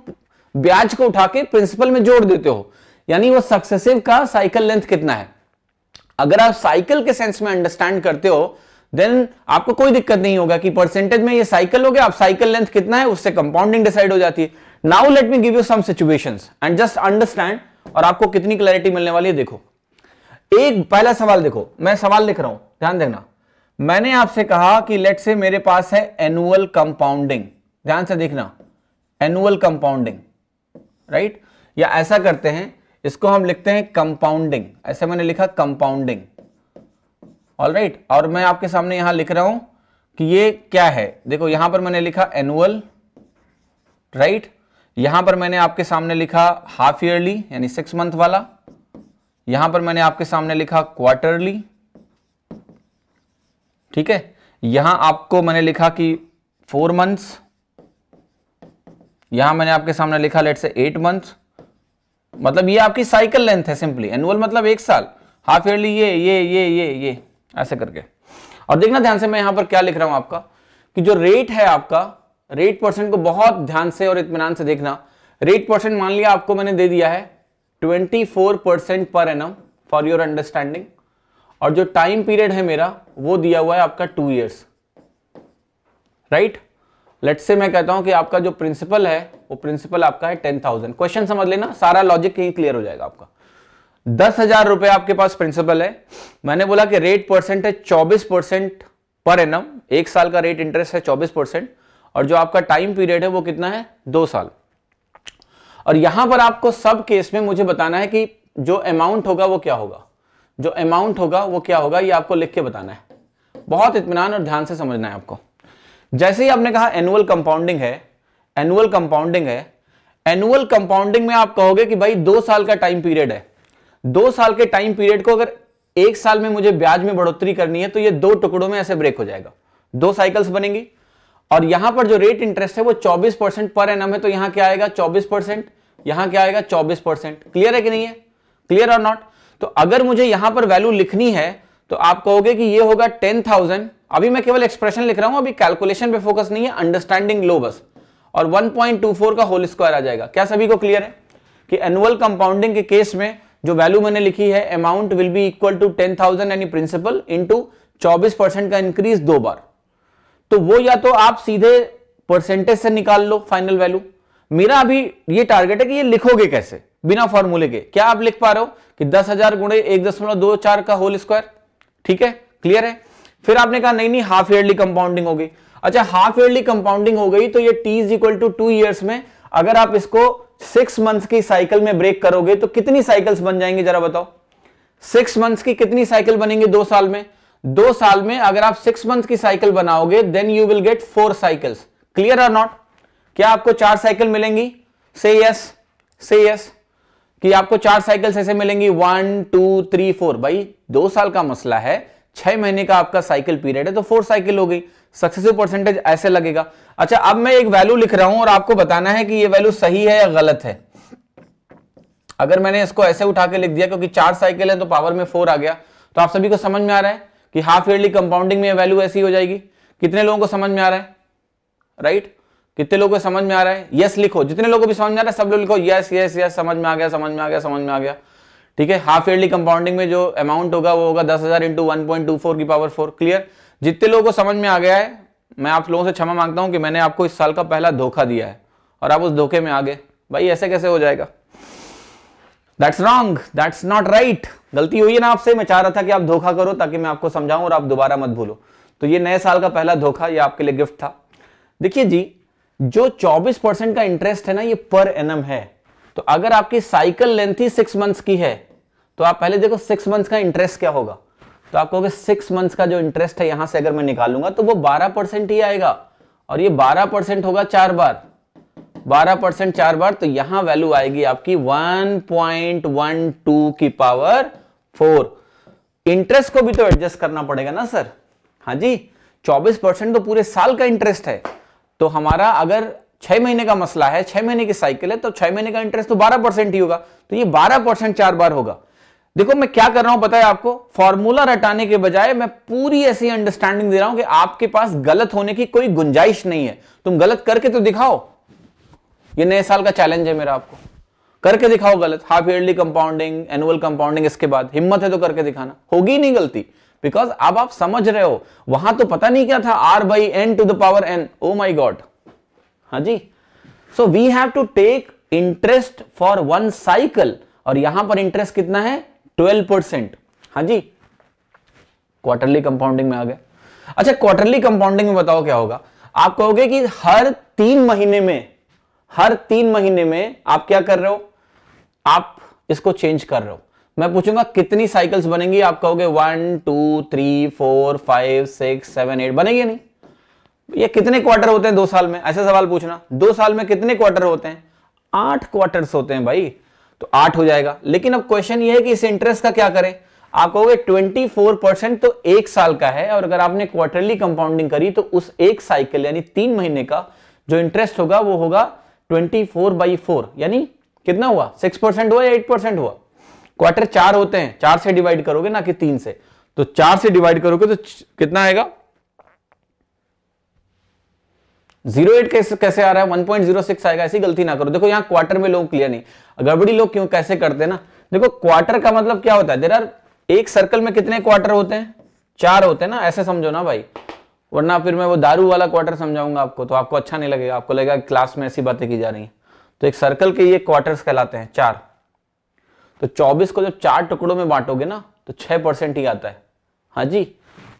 ब्याज को उठा के प्रिंसिपल में जोड़ देते हो यानी वो सक्सेसिव का साइकिल लेंथ कितना है अगर आप साइकिल के सेंस में अंडरस्टैंड करते हो देन आपको कोई दिक्कत नहीं होगा कि परसेंटेज में ये साइकिल हो गया आप साइकिल लेंथ कितना है उससे कंपाउंडिंग डिसाइड हो जाती है now let me give you some situations and just understand और आपको कितनी क्लैरिटी मिलने वाली है देखो एक पहला सवाल देखो मैं सवाल लिख रहा हूं ध्यान देना मैंने आपसे कहा कि लेट से मेरे पास है एनुअल कंपाउंडिंग ध्यान से देखना एनुअल कंपाउंडिंग राइट या ऐसा करते हैं इसको हम लिखते हैं कंपाउंडिंग ऐसे मैंने लिखा कंपाउंडिंग ऑल राइट और मैं आपके सामने यहां लिख रहा हूं कि ये क्या है देखो यहां पर मैंने लिखा एनुअल राइट right? यहां पर मैंने आपके सामने लिखा हाफ ईयरली यानी सिक्स मंथ वाला यहां पर मैंने आपके सामने लिखा क्वार्टरली ठीक है यहां आपको मैंने लिखा कि फोर मंथ्स यहां मैंने आपके सामने लिखा लेट से एट मंथ्स मतलब ये आपकी साइकिल लेंथ है सिंपली एनुअल मतलब एक साल हाफ ईयरली ये ये ये ये ये ऐसे करके और देखना ध्यान से मैं यहां पर क्या लिख रहा हूं आपका कि जो रेट है आपका रेट परसेंट को बहुत ध्यान से और इतमान से देखना रेट परसेंट मान लिया आपको मैंने दे दिया है twenty four percent per annum for your understanding और जो टाइम पीरियड है मेरा वो दिया हुआ है आपका टू ईयर्स राइट लेट से मैं कहता हूं कि आपका जो प्रिंसिपल है वो प्रिंसिपल आपका है टेन थाउजेंड क्वेश्चन समझ लेना सारा लॉजिक यही क्लियर हो जाएगा आपका दस हजार रुपए आपके पास प्रिंसिपल है मैंने बोला कि रेट परसेंट है चौबीस परसेंट पर एनम एक साल का रेट इंटरेस्ट है चौबीस परसेंट और जो आपका टाइम पीरियड है वो कितना है दो साल और यहां पर आपको सब केस में मुझे बताना है कि जो अमाउंट होगा वो क्या होगा जो अमाउंट होगा वो क्या होगा ये आपको लिख के बताना है बहुत इतमान और ध्यान से समझना है आपको जैसे ही आपने कहा एनुअल कंपाउंडिंग है एनुअल कंपाउंडिंग है एनुअल कंपाउंडिंग में आप कहोगे कि भाई दो साल का टाइम पीरियड है दो साल के टाइम पीरियड को अगर एक साल में मुझे ब्याज में बढ़ोतरी करनी है तो ये दो टुकड़ों में ऐसे ब्रेक हो जाएगा दो साइकिल्स बनेंगी और यहां पर जो रेट इंटरेस्ट है वो 24 परसेंट पर एन है तो यहां क्या आएगा 24 परसेंट यहां क्या आएगा 24 परसेंट क्लियर है कि नहीं है क्लियर और नॉट तो अगर मुझे यहां पर वैल्यू लिखनी है तो आप कहोगे कि ये होगा 10,000 अभी मैं केवल एक्सप्रेशन लिख रहा हूं अभी कैलकुलेशन पे फोकस नहीं है अंडरस्टैंडिंग लो बस और 1.24 का होल स्क्वायर आ जाएगा क्या सभी को क्लियर है कि एनुअल कंपाउंडिंग के केस में जो वैल्यू मैंने लिखी है amount will be equal to ten thousand यानी प्रिंसिपल इंटू चौबीस परसेंट का इंक्रीज दो बार तो वो या तो आप सीधे परसेंटेज से निकाल लो फाइनल वैल्यू मेरा अभी ये टारगेट है कि ये लिखोगे कैसे बिना फॉर्मूले के क्या आप लिख पा रहे हो कि दस हजार गुणे एक दशमलव दो चार का होल स्क्वायर ठीक है क्लियर है फिर आपने कहा नहीं नहीं हाफ ईयरली कंपाउंडिंग हो गई अच्छा हाफ ईयरली कंपाउंडिंग हो गई तो ये T is equal to two years में अगर आप इसको सिक्स मंथ की साइकिल में ब्रेक करोगे तो कितनी साइकिल्स बन जाएंगे जरा बताओ सिक्स मंथ की कितनी साइकिल बनेंगे दो साल में दो साल में अगर आप सिक्स मंथ की साइकिल बनाओगे then you will get four cycles clear or not क्या आपको चार साइकिल मिलेंगी से यस से यस कि आपको चार साइकिल्स ऐसे मिलेंगी वन टू थ्री फोर भाई दो साल का मसला है छह महीने का आपका साइकिल पीरियड है तो फोर साइकिल हो गई सक्सेसिव परसेंटेज ऐसे लगेगा अच्छा अब मैं एक वैल्यू लिख रहा हूं और आपको बताना है कि ये वैल्यू सही है या गलत है अगर मैंने इसको ऐसे उठा के लिख दिया क्योंकि चार साइकिल है तो पावर में फोर आ गया तो आप सभी को समझ में आ रहा है कि हाफ ईयरली कंपाउंडिंग में वैल्यू ऐसी हो जाएगी कितने लोगों को समझ में आ रहा है राइट कितने लोगों को समझ में आ रहा है यस लिखो जितने लोगों को भी समझ में आ रहा है सब लोग लिखो यस यस यस समझ में आ गया समझ में आ गया समझ में आ गया ठीक है हाफ ईयरली कंपाउंडिंग में जो अमाउंट होगा वो होगा दस हजार into one point two four की पावर फोर क्लियर जितने लोगों को समझ में आ गया है मैं आप लोगों से क्षमा मांगता हूं कि मैंने आपको इस साल का पहला धोखा दिया है और आप उस धोखे में आ गए भाई ऐसे कैसे हो जाएगा that's wrong that's not right गलती हुई है ना आपसे मैं चाह रहा था कि आप धोखा करो ताकि मैं आपको समझाऊं और आप दोबारा मत भूलो तो ये नए साल का पहला धोखा ये आपके लिए गिफ्ट था देखिए जी जो 24 परसेंट का इंटरेस्ट है ना ये पर एन है तो अगर आपकी साइकिल लेंथ ही सिक्स मंथ्स की है तो आप पहले देखो सिक्स मंथ्स का इंटरेस्ट क्या होगा तो आप कहोगे सिक्स मंथ्स का जो इंटरेस्ट है यहां से अगर मैं निकालूंगा तो वो बारह परसेंट ही आएगा और ये बारह परसेंट होगा चार बार बारह परसेंट चार बार तो यहां वैल्यू आएगी आपकी वन पॉइंट वन टू की पावर फोर इंटरेस्ट को भी तो एडजस्ट करना पड़ेगा ना सर हाँ जी चौबीस परसेंट तो पूरे साल का इंटरेस्ट है तो हमारा अगर छह महीने का मसला है छह महीने की साइकिल है तो छह महीने का इंटरेस्ट तो बारह परसेंट ही होगा तो ये बारह परसेंट चार बार होगा देखो मैं क्या कर रहा हूं पता है आपको फॉर्मूला रटाने के बजाय मैं पूरी ऐसी अंडरस्टैंडिंग दे रहा हूं कि आपके पास गलत होने की कोई गुंजाइश नहीं है तुम गलत करके तो दिखाओ ये नए साल का चैलेंज है मेरा आपको करके दिखाओ गलत half yearly compounding annual compounding इसके बाद हिम्मत है तो करके दिखाना होगी नहीं गलती बिकॉज अब आप समझ रहे हो वहां तो पता नहीं क्या था R by N to the power N oh my God हाँ जी so we have to take interest for one cycle और यहां पर इंटरेस्ट कितना है ट्वेल्व परसेंट हाँ जी क्वार्टरली कंपाउंडिंग में आ गए अच्छा क्वार्टरली कंपाउंडिंग में बताओ क्या होगा आप कहोगे कि हर तीन महीने में हर तीन महीने में आप क्या कर रहे हो आप इसको चेंज कर रहे हो मैं पूछूंगा कितनी साइकिल्स बनेंगी आप कहोगे one two three four five six seven eight बनेगी नहीं ये कितने क्वार्टर होते हैं दो साल में ऐसा सवाल पूछना दो साल में कितने क्वार्टर होते हैं आठ क्वार्टर होते हैं भाई तो आठ हो जाएगा लेकिन अब क्वेश्चन ये है कि इस इंटरेस्ट का क्या करें आप कहोगे फोर परसेंट तो एक साल का है और अगर आपने क्वार्टरली कंपाउंडिंग करी तो उस एक साइकिल यानी तीन महीने का जो इंटरेस्ट होगा वो होगा ट्वेंटी फोर बाई फोर यानी कितना हुआ सिक्स परसेंट हुआ या एट परसेंट हुआ क्वार्टर चार होते हैं चार से डिवाइड करोगे ना कि तीन से तो चार से डिवाइड करोगे तो कितना आएगा जीरो एट कैसे कैसे आ रहा है वन पॉइंट जीरो सिक्स आएगा ऐसी गलती ना करो देखो यहां क्वार्टर में लोग क्लियर नहीं गड़बड़ी लोग क्यों कैसे करते हैं ना देखो क्वार्टर का मतलब क्या होता है देर आर एक सर्कल में कितने क्वार्टर होते हैं चार होते हैं ना ऐसे समझो ना भाई वरना फिर मैं वो दारू वाला क्वार्टर समझाऊंगा आपको तो आपको अच्छा नहीं लगेगा आपको लगेगा क्लास में ऐसी बातें की जा रही है तो एक सर्कल के ये क्वार्टर्स कहलाते हैं चार तो 24 को जब चार टुकड़ों में बांटोगे ना तो 6 परसेंट ही आता है हाँ जी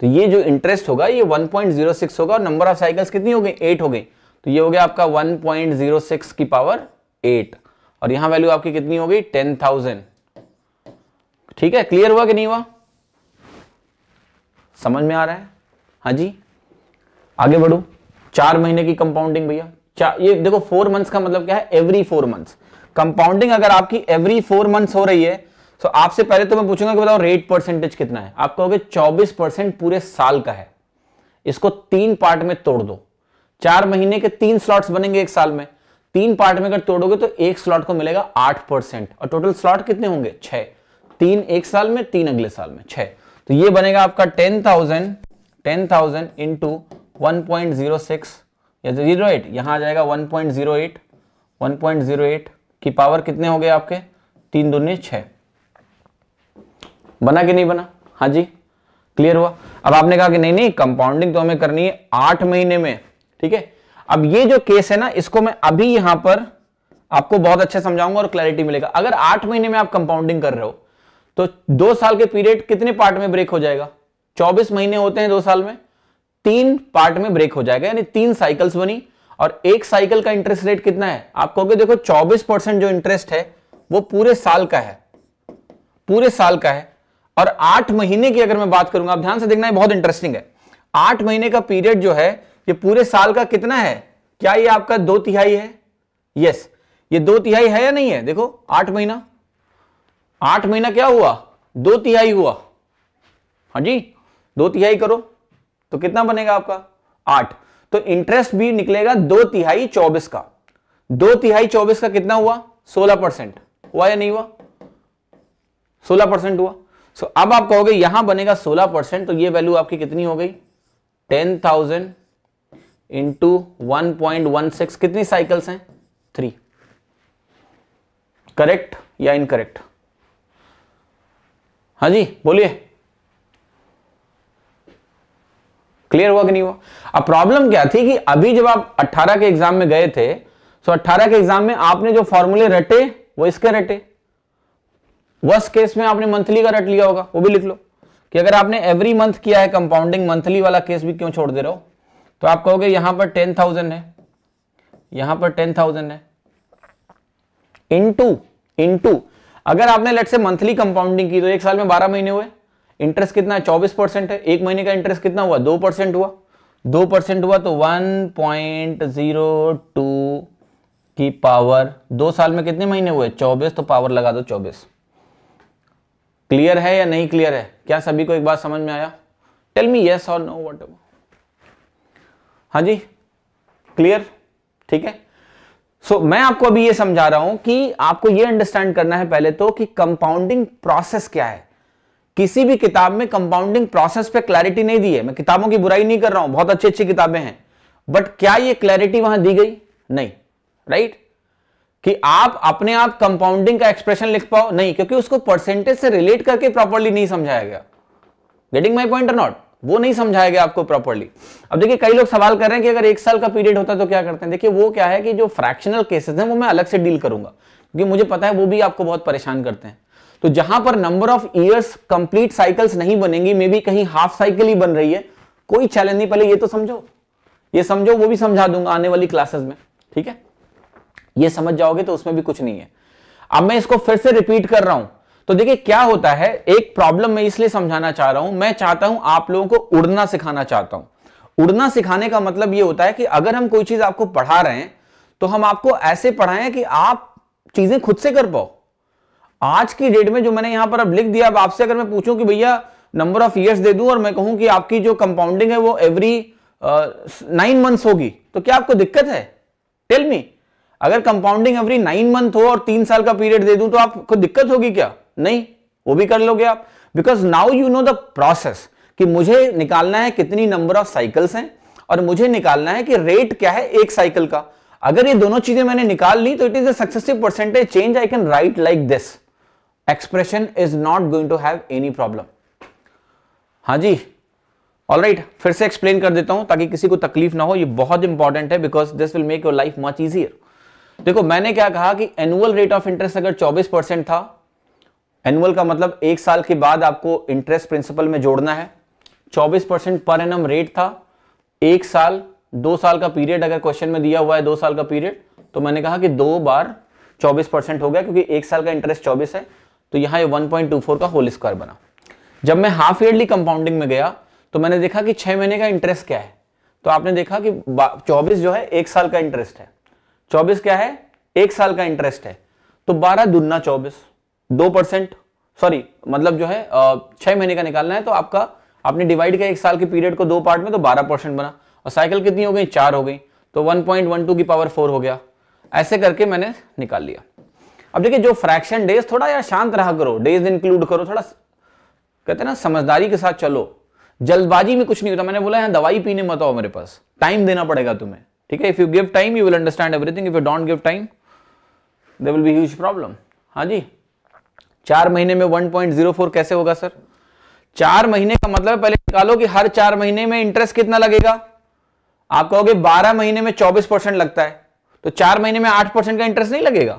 तो ये जो इंटरेस्ट होगा ये 1.06 होगा और नंबर ऑफ साइकिल्स कितनी हो गई एट हो गई तो ये हो गया आपका 1.06 की पावर एट और यहां वैल्यू आपकी कितनी हो गई टेन ठीक है क्लियर हुआ कि नहीं हुआ समझ में आ रहा है हाँ जी आगे बढ़ू चार महीने की कंपाउंडिंग भैया ये देखो फोर मंथ्स का मतलब क्या है एवरी फोर मंथ्स कंपाउंडिंग अगर आपकी एवरी फोर मंथ हो रही है तो आपसे पहले तो मैं पूछूंगा कि बताओ रेट परसेंटेज कितना है आप कहोगे चौबीस परसेंट पूरे साल का है इसको तीन पार्ट में तोड़ दो चार महीने के तीन स्लॉट बनेंगे एक साल में तीन पार्ट में अगर तोड़ोगे तो एक स्लॉट को मिलेगा आठ परसेंट और टोटल स्लॉट कितने होंगे छह तीन एक साल में तीन अगले साल में छह तो ये बनेगा आपका ten thousand ten thousand into one point zero six zero eight यहां आ जाएगा one point zero eight one point zero eight कि पावर कितने हो गए आपके तीन दूनी छः बना कि नहीं बना हाँ जी क्लियर हुआ अब आपने कहा कि नहीं नहीं कंपाउंडिंग तो हमें करनी है आठ महीने में ठीक है अब ये जो केस है ना इसको मैं अभी यहां पर आपको बहुत अच्छा समझाऊंगा और क्लैरिटी मिलेगा अगर आठ महीने में आप कंपाउंडिंग कर रहे हो तो दो साल के पीरियड कितने पार्ट में ब्रेक हो जाएगा चौबीस महीने होते हैं दो साल में तीन पार्ट में ब्रेक हो जाएगा यानी तीन साइकिल्स बनी और एक साइकिल का इंटरेस्ट रेट कितना है आप कहोगे देखो 24 परसेंट जो इंटरेस्ट है वो पूरे साल का है पूरे साल का है और आठ महीने की अगर मैं बात करूंगा आप ध्यान से देखना है बहुत इंटरेस्टिंग है आठ महीने का पीरियड जो है ये पूरे साल का कितना है क्या ये आपका दो तिहाई है यस ये दो तिहाई है या नहीं है देखो आठ महीना आठ महीना क्या हुआ दो तिहाई हुआ हाँ जी दो तिहाई करो तो कितना बनेगा आपका आठ तो इंटरेस्ट भी निकलेगा दो तिहाई चौबीस का दो तिहाई चौबीस का कितना हुआ सोलह परसेंट हुआ या नहीं हुआ सोलह परसेंट हुआ सो so, अब आप कहोगे यहां बनेगा सोलह परसेंट तो ये वैल्यू आपकी कितनी हो गई ten thousand into one point one six कितनी साइकिल्स हैं थ्री करेक्ट या इनकरेक्ट हाँ जी बोलिए क्लियर हुआ कि नहीं हुआ अब प्रॉब्लम क्या थी कि अभी जब आप 18 के एग्जाम में गए थे तो 18 के एग्जाम में आपने जो फॉर्मूले रटे वो इसके रटे वर्स्ट केस में आपने मंथली का रट लिया होगा वो भी लिख लो कि अगर आपने एवरी मंथ किया है कंपाउंडिंग मंथली वाला केस भी क्यों छोड़ दे रहे हो तो आप कहोगे यहां पर टेन थाउजेंड है यहां पर टेन थाउजेंड है इनटू इनटू अगर आपने लेट से मंथली कंपाउंडिंग की तो एक साल में बारह महीने हुए इंटरेस्ट कितना है चौबीस परसेंट है एक महीने का इंटरेस्ट कितना हुआ दो परसेंट हुआ दो परसेंट हुआ तो वन पॉइंट जीरो टू की पावर दो साल में कितने महीने हुए चौबीस तो पावर लगा दो चौबीस क्लियर है या नहीं क्लियर है क्या सभी को एक बात समझ में आया tell me yes or no what हाँ जी क्लियर ठीक है सो so, मैं आपको अभी ये समझा रहा हूं कि आपको ये अंडरस्टैंड करना है पहले तो कि कंपाउंडिंग प्रोसेस क्या है किसी भी किताब में कंपाउंडिंग प्रोसेस पे क्लैरिटी नहीं दी है मैं किताबों की बुराई नहीं कर रहा हूं बहुत अच्छी अच्छी किताबें हैं बट क्या ये क्लैरिटी वहां दी गई नहीं राइट right? कि आप अपने आप कंपाउंडिंग का एक्सप्रेशन लिख पाओ नहीं क्योंकि उसको परसेंटेज से रिलेट करके प्रॉपरली नहीं समझाया गया गेटिंग माई पॉइंट नॉट वो नहीं समझाया गया आपको प्रॉपरली अब देखिए कई लोग सवाल कर रहे हैं कि अगर एक साल का पीरियड होता तो क्या करते हैं देखिए वो क्या है कि जो फ्रैक्शनल केसेस हैं वो मैं अलग से डील करूंगा क्योंकि मुझे पता है वो भी आपको बहुत परेशान करते हैं तो जहां पर number of years complete cycles नहीं बनेंगी मे बी कहीं हाफ साइकिल ही बन रही है कोई चैलेंज नहीं पहले ये तो समझो ये समझो वो भी समझा दूंगा आने वाली क्लासेस में ठीक है ये समझ जाओगे तो उसमें भी कुछ नहीं है अब मैं इसको फिर से रिपीट कर रहा हूं तो देखिए क्या होता है एक प्रॉब्लम मैं इसलिए समझाना चाह रहा हूं मैं चाहता हूं आप लोगों को उड़ना सिखाना चाहता हूं उड़ना सिखाने का मतलब ये होता है कि अगर हम कोई चीज आपको पढ़ा रहे हैं तो हम आपको ऐसे पढ़ाएं कि आप चीजें खुद से कर पाओ आज की डेट में जो मैंने यहां पर अब लिख दिया अब आपसे अगर मैं पूछूं कि भैया नंबर ऑफ ईयर्स दे दूं और मैं कहूं कि आपकी जो कंपाउंडिंग है वो एवरी नाइन मंथ्स होगी तो क्या आपको दिक्कत है टेल मी अगर कंपाउंडिंग एवरी नाइन मंथ हो और तीन साल का पीरियड दे दूं तो आपको दिक्कत होगी क्या नहीं वो भी कर लोगे आप because now you know the process कि मुझे निकालना है कितनी नंबर ऑफ साइकिल्स हैं और मुझे निकालना है कि रेट क्या है एक साइकिल का अगर ये दोनों चीजें मैंने निकाल ली तो it is a successive percentage change I can write like this expression is not going to have any problem हाँ जी ऑल राइट right, फिर से एक्सप्लेन कर देता हूं ताकि किसी को तकलीफ ना हो ये बहुत इंपॉर्टेंट है because this will make your life much easier देखो मैंने क्या कहा कि एनुअल रेट ऑफ इंटरेस्ट अगर 24 परसेंट था एनुअल का मतलब एक साल के बाद आपको इंटरेस्ट प्रिंसिपल में जोड़ना है 24 परसेंट पर एनम रेट था एक साल दो साल का पीरियड अगर क्वेश्चन में दिया हुआ है दो साल का पीरियड तो मैंने कहा कि दो बार 24 परसेंट हो गया क्योंकि एक साल का इंटरेस्ट 24 है तो यहां ये वन पॉइंट टू फोर का होल स्क्वायर बना जब मैं हाफ ईयरली कंपाउंडिंग में गया तो मैंने देखा कि छह महीने का इंटरेस्ट क्या है तो आपने देखा कि चौबीस जो है एक साल का इंटरेस्ट है चौबीस क्या है एक साल का इंटरेस्ट है तो बारह दुगना चौबीस दो परसेंट सॉरी मतलब जो है छह महीने का निकालना है तो आपका आपने डिवाइड किया एक साल के पीरियड को दो पार्ट में तो बारह परसेंट बना और साइकिल कितनी हो गई चार हो गई तो वन पॉइंट वन टू की पावर फोर हो गया ऐसे करके मैंने निकाल लिया अब देखिए जो फ्रैक्शन डेज थोड़ा यार शांत रहा करो डेज इंक्लूड करो थोड़ा कहते ना समझदारी के साथ चलो जल्दबाजी में कुछ नहीं होता मैंने बोला यहां दवाई पीने मत आओ मेरे पास टाइम देना पड़ेगा तुम्हें ठीक है if you give time you will understand everything if you don't give time they will be huge problem हाँ जी चार महीने में 1.04 कैसे होगा सर चार महीने का मतलब पहले निकालो कि हर चार महीने में इंटरेस्ट कितना लगेगा आप कहोगे बारह महीने में चौबीस परसेंट लगता है तो चार महीने में आठ परसेंट का इंटरेस्ट नहीं लगेगा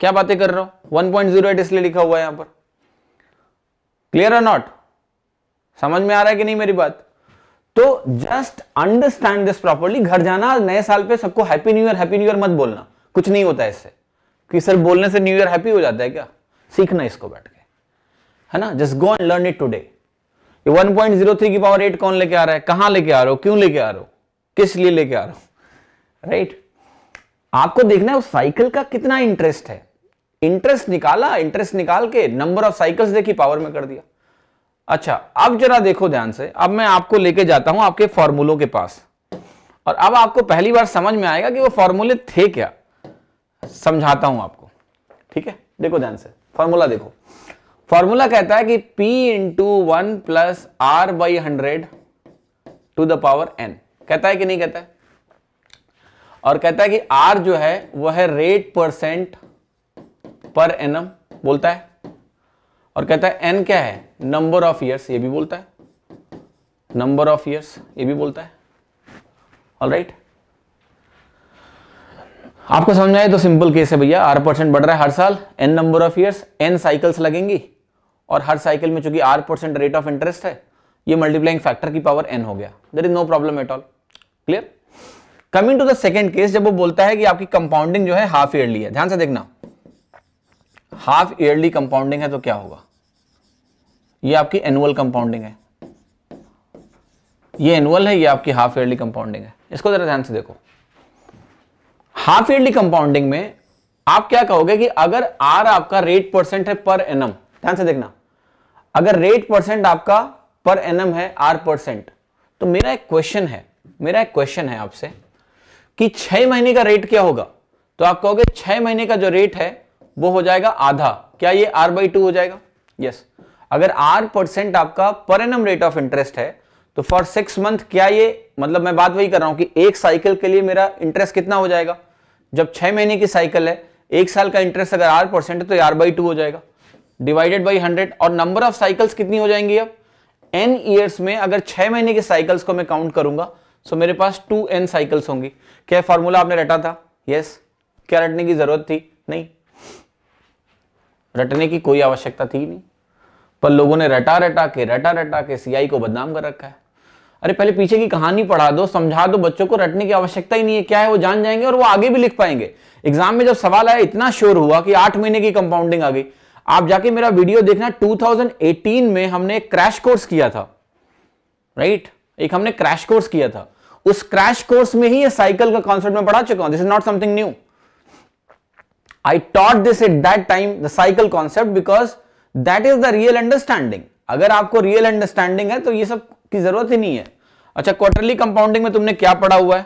क्या बातें कर रहा हूं 1.08 इसलिए लिखा हुआ है यहां पर क्लियर और नॉट समझ में आ रहा है कि नहीं मेरी बात तो जस्ट अंडरस्टैंड दिस प्रॉपरली घर जाना नए साल पे सबको happy new year happy new year मत बोलना कुछ नहीं होता है इससे कि सर बोलने से न्यू ईयर हैप्पी हो जाता है क्या सीखना इसको बैठ के है ना just go and learn it today one point zero three की पावर एट कौन लेके आ रहा है कहां लेके आ रहा हो क्यों लेके आ रहा हो किस लिए लेके आ रहा हो राइट right? आपको देखना है उस साइकिल का कितना इंटरेस्ट है इंटरेस्ट निकाला इंटरेस्ट निकाल के नंबर ऑफ साइकिल्स देखी पावर में कर दिया अच्छा अब जरा देखो ध्यान से अब मैं आपको लेके जाता हूं आपके फॉर्मूलों के पास और अब आपको पहली बार समझ में आएगा कि वो फॉर्मूले थे क्या समझाता हूं आपको ठीक है देखो ध्यान से फॉर्मूला देखो फॉर्मूला कहता है कि P into one plus R by hundred to the power n कहता है कि नहीं कहता है और कहता है कि R जो है वह है रेट परसेंट पर एन बोलता है और कहता है एन क्या है नंबर ऑफ ईयर्स ये भी बोलता है नंबर ऑफ ईयर्स ये भी बोलता है ऑल राइट right? आपको समझ आए तो सिंपल केस है भैया आर परसेंट बढ़ रहा है हर साल N number of years N cycles लगेंगी और हर साइकिल में चूंकि R percent rate of interest है ये मल्टीप्लाइंग फैक्टर की पावर एन हो गया there is no problem at all clear coming to the second case जब वो बोलता है कि आपकी कंपाउंडिंग जो है हाफ ईयरली है ध्यान से देखना हाफ ईयरली कंपाउंडिंग है तो क्या होगा ये आपकी एनुअल कंपाउंडिंग है ये एनुअल है ये आपकी हाफ ईयरली कंपाउंडिंग है इसको जरा ध्यान से देखो हाफ ईयरली कंपाउंडिंग में आप क्या कहोगे कि अगर आर आपका रेट परसेंट है पर एनम ध्यान से देखना अगर रेट परसेंट आपका पर एनम है आर परसेंट तो मेरा एक क्वेश्चन है मेरा एक क्वेश्चन है आपसे कि छह महीने का रेट क्या होगा तो आप कहोगे छह महीने का जो रेट है वो हो जाएगा आधा क्या ये आर बाई टू हो जाएगा यस yes. अगर आर परसेंट आपका per annum rate of interest है तो फॉर सिक्स मंथ क्या ये मतलब मैं बात वही कर रहा हूं कि एक साइकिल के लिए मेरा इंटरेस्ट कितना हो जाएगा जब छह महीने की साइकिल है एक साल का इंटरेस्ट अगर आर परसेंट है तो आर बाई टू हो जाएगा डिवाइडेड बाई हंड्रेड और नंबर ऑफ साइकिल्स कितनी हो जाएंगी अब एन ईयर्स में अगर छह महीने की साइकिल्स को मैं काउंट करूंगा तो मेरे पास टू एन साइकिल्स होंगी क्या फॉर्मूला आपने रटा था यस yes. क्या रटने की जरूरत थी नहीं रटने की कोई आवश्यकता थी नहीं पर लोगों ने रटा रटा के रटा रटा के सीआई को बदनाम कर रखा है अरे पहले पीछे की कहानी पढ़ा दो समझा दो बच्चों को रटने की आवश्यकता ही नहीं है क्या है वो जान जाएंगे और वो आगे भी लिख पाएंगे एग्जाम में जब सवाल आया इतना शोर हुआ कि आठ महीने की कंपाउंडिंग आ गई आप जाके मेरा वीडियो देखना 2018 में हमने एक क्रैश कोर्स किया था राइट एक हमने क्रैश कोर्स किया था उस क्रैश कोर्स में ही ये साइकिल का कॉन्सेप्ट में पढ़ा चुका हूं this is not something new I taught this it that time the cycle concept because that is the real understanding अगर आपको रियल अंडरस्टैंडिंग है तो ये सब की जरूरत ही नहीं है अच्छा क्वार्टरली कंपाउंडिंग में तुमने क्या पढ़ा हुआ है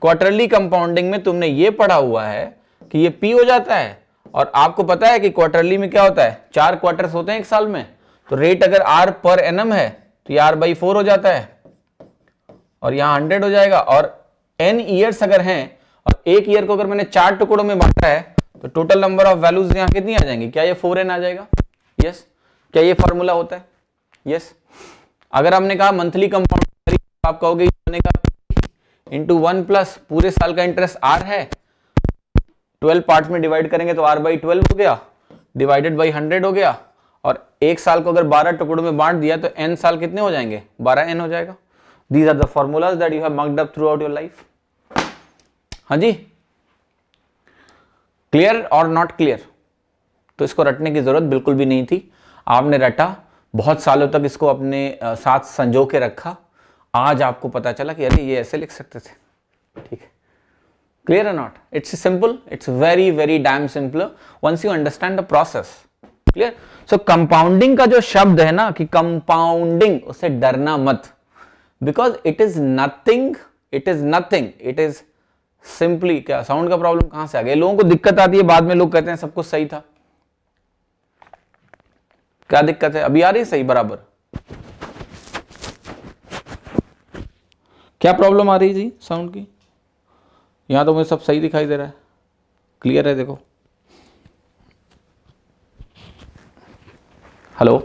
क्वार्टरली कंपाउंडिंग में तुमने ये पढ़ा हुआ है कि ये पी हो जाता है और आपको पता है कि क्वार्टरली में क्या होता है चार क्वार्टर्स होते हैं एक साल में तो रेट अगर आर पर एन है तो ये आर बाई फोर हो जाता है और यहां हंड्रेड हो जाएगा और एन ईयर्स अगर हैं और एक ईयर को अगर मैंने चार टुकड़ों में बांटा है तो टोटल नंबर ऑफ वैल्यूज यहाँ कितनी आ जाएंगी क्या ये फोर एन आ जाएगा यस yes. क्या ये फॉर्मूला होता है यस yes. अगर हमने कहा मंथली कंपाउंड तो आप कहोगे इंटू वन प्लस पूरे साल का इंटरेस्ट आर है ट्वेल्व पार्ट में डिवाइड करेंगे तो आर बाई ट्वेल्व हो गया डिवाइडेड बाई हंड्रेड हो गया और एक साल को अगर बारह टुकड़ों में बांट दिया तो एन साल कितने हो जाएंगे बारह एन हो जाएगा these are the formulas that you have mugged up throughout your life हाँ जी क्लियर और नॉट क्लियर तो इसको रटने की जरूरत बिल्कुल भी नहीं थी आपने रटा बहुत सालों तक इसको अपने साथ संजो के रखा आज आपको पता चला कि अरे ये ऐसे लिख सकते थे ठीक है क्लियर है not it's simple it's very very damn simple once you understand the process clear so compounding का जो शब्द है ना कि कंपाउंडिंग उसे डरना मत because it is nothing it is nothing it is simply क्या साउंड का प्रॉब्लम कहां से आ गया लोगों को दिक्कत आती है बाद में लोग कहते हैं सब कुछ सही था क्या दिक्कत है अभी आ रही सही बराबर क्या प्रॉब्लम आ रही जी साउंड की यहां तो मुझे सब सही दिखाई दे रहा है क्लियर है देखो हेलो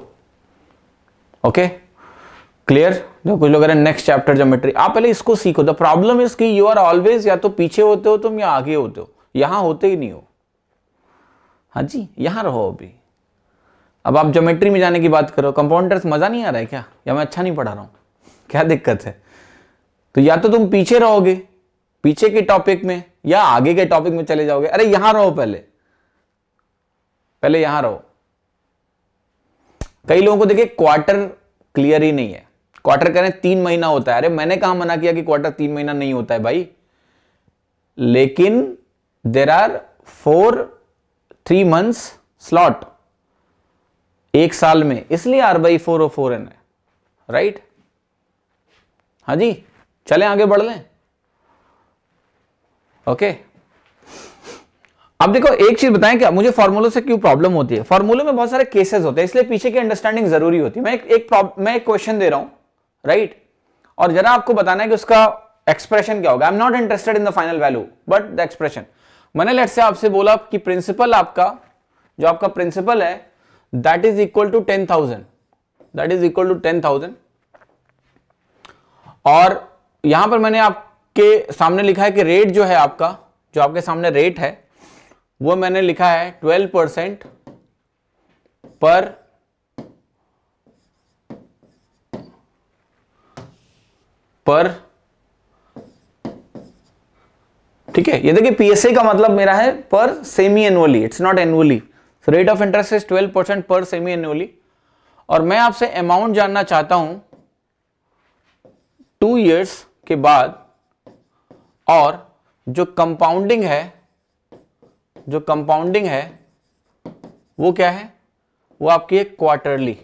ओके okay? क्लियर जो कुछ लोग कह रहे हैं नेक्स्ट चैप्टर ज्योमेट्री आप पहले इसको सीखो द प्रॉब्लम इज कि यू आर ऑलवेज या तो पीछे होते हो तुम या आगे होते हो यहां होते ही नहीं हो हाँ जी यहां रहो अभी अब आप ज्योमेट्री में जाने की बात करो कंपाउंडर्स मज़ा नहीं आ रहा है क्या या मैं अच्छा नहीं पढ़ा रहा हूं क्या दिक्कत है तो या तो तुम पीछे रहोगे पीछे के टॉपिक में या आगे के टॉपिक में चले जाओगे अरे यहां रहो पहले पहले यहां रहो कई लोगों को देखिए क्वार्टर क्लियर ही नहीं है क्वार्टर करें तीन महीना होता है अरे मैंने कहा मना किया कि क्वार्टर तीन महीना नहीं होता है भाई लेकिन there are four three months slot एक साल में इसलिए R by four oh four N है राइट हाँ जी चले आगे बढ़ लें ओके अब देखो एक चीज बताएं क्या मुझे फॉर्मूलो से क्यों प्रॉब्लम होती है फॉर्मूलो में बहुत सारे केसेस होते हैं इसलिए पीछे की अंडरस्टैंडिंग जरूरी होती है मैं एक, एक मैं एक क्वेश्चन दे रहा हूं राइट और जरा आपको बताना है कि उसका एक्सप्रेशन क्या होगा I am not interested in the final value but the expression मैंने लेट से आपसे बोला कि प्रिंसिपल आपका जो आपका प्रिंसिपल है that is equal to ten thousand that is equal to ten thousand और यहां पर मैंने आपके सामने लिखा है कि रेट जो है आपका जो आपके सामने रेट है वो मैंने लिखा है ट्वेल्व परसेंट पर पर ठीक है ये देखिए पीएसए का मतलब मेरा है per semi annually it's not annually so rate of interest is 12 percent per semi annually और मैं आपसे अमाउंट जानना चाहता हूं टू इयर्स के बाद और जो कंपाउंडिंग है जो कंपाउंडिंग है वो क्या है वो आपकी है क्वार्टरली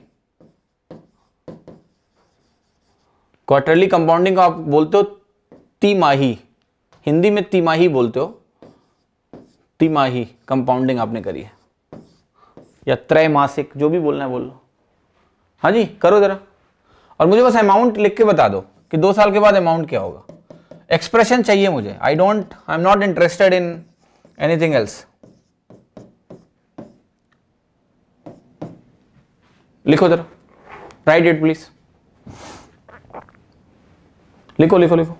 क्वार्टरली कंपाउंडिंग आप बोलते हो तिमाही हिंदी में तिमाही बोलते हो तिमाही कंपाउंडिंग आपने करी है या त्रैमासिक जो भी बोलना है बोल लो हाँ जी करो ज़रा और मुझे बस अमाउंट लिख के बता दो कि दो साल के बाद अमाउंट क्या होगा एक्सप्रेशन चाहिए मुझे I don't I am not interested in anything else लिखो जरा राइट इट प्लीज़ लिखो लिखो लिखो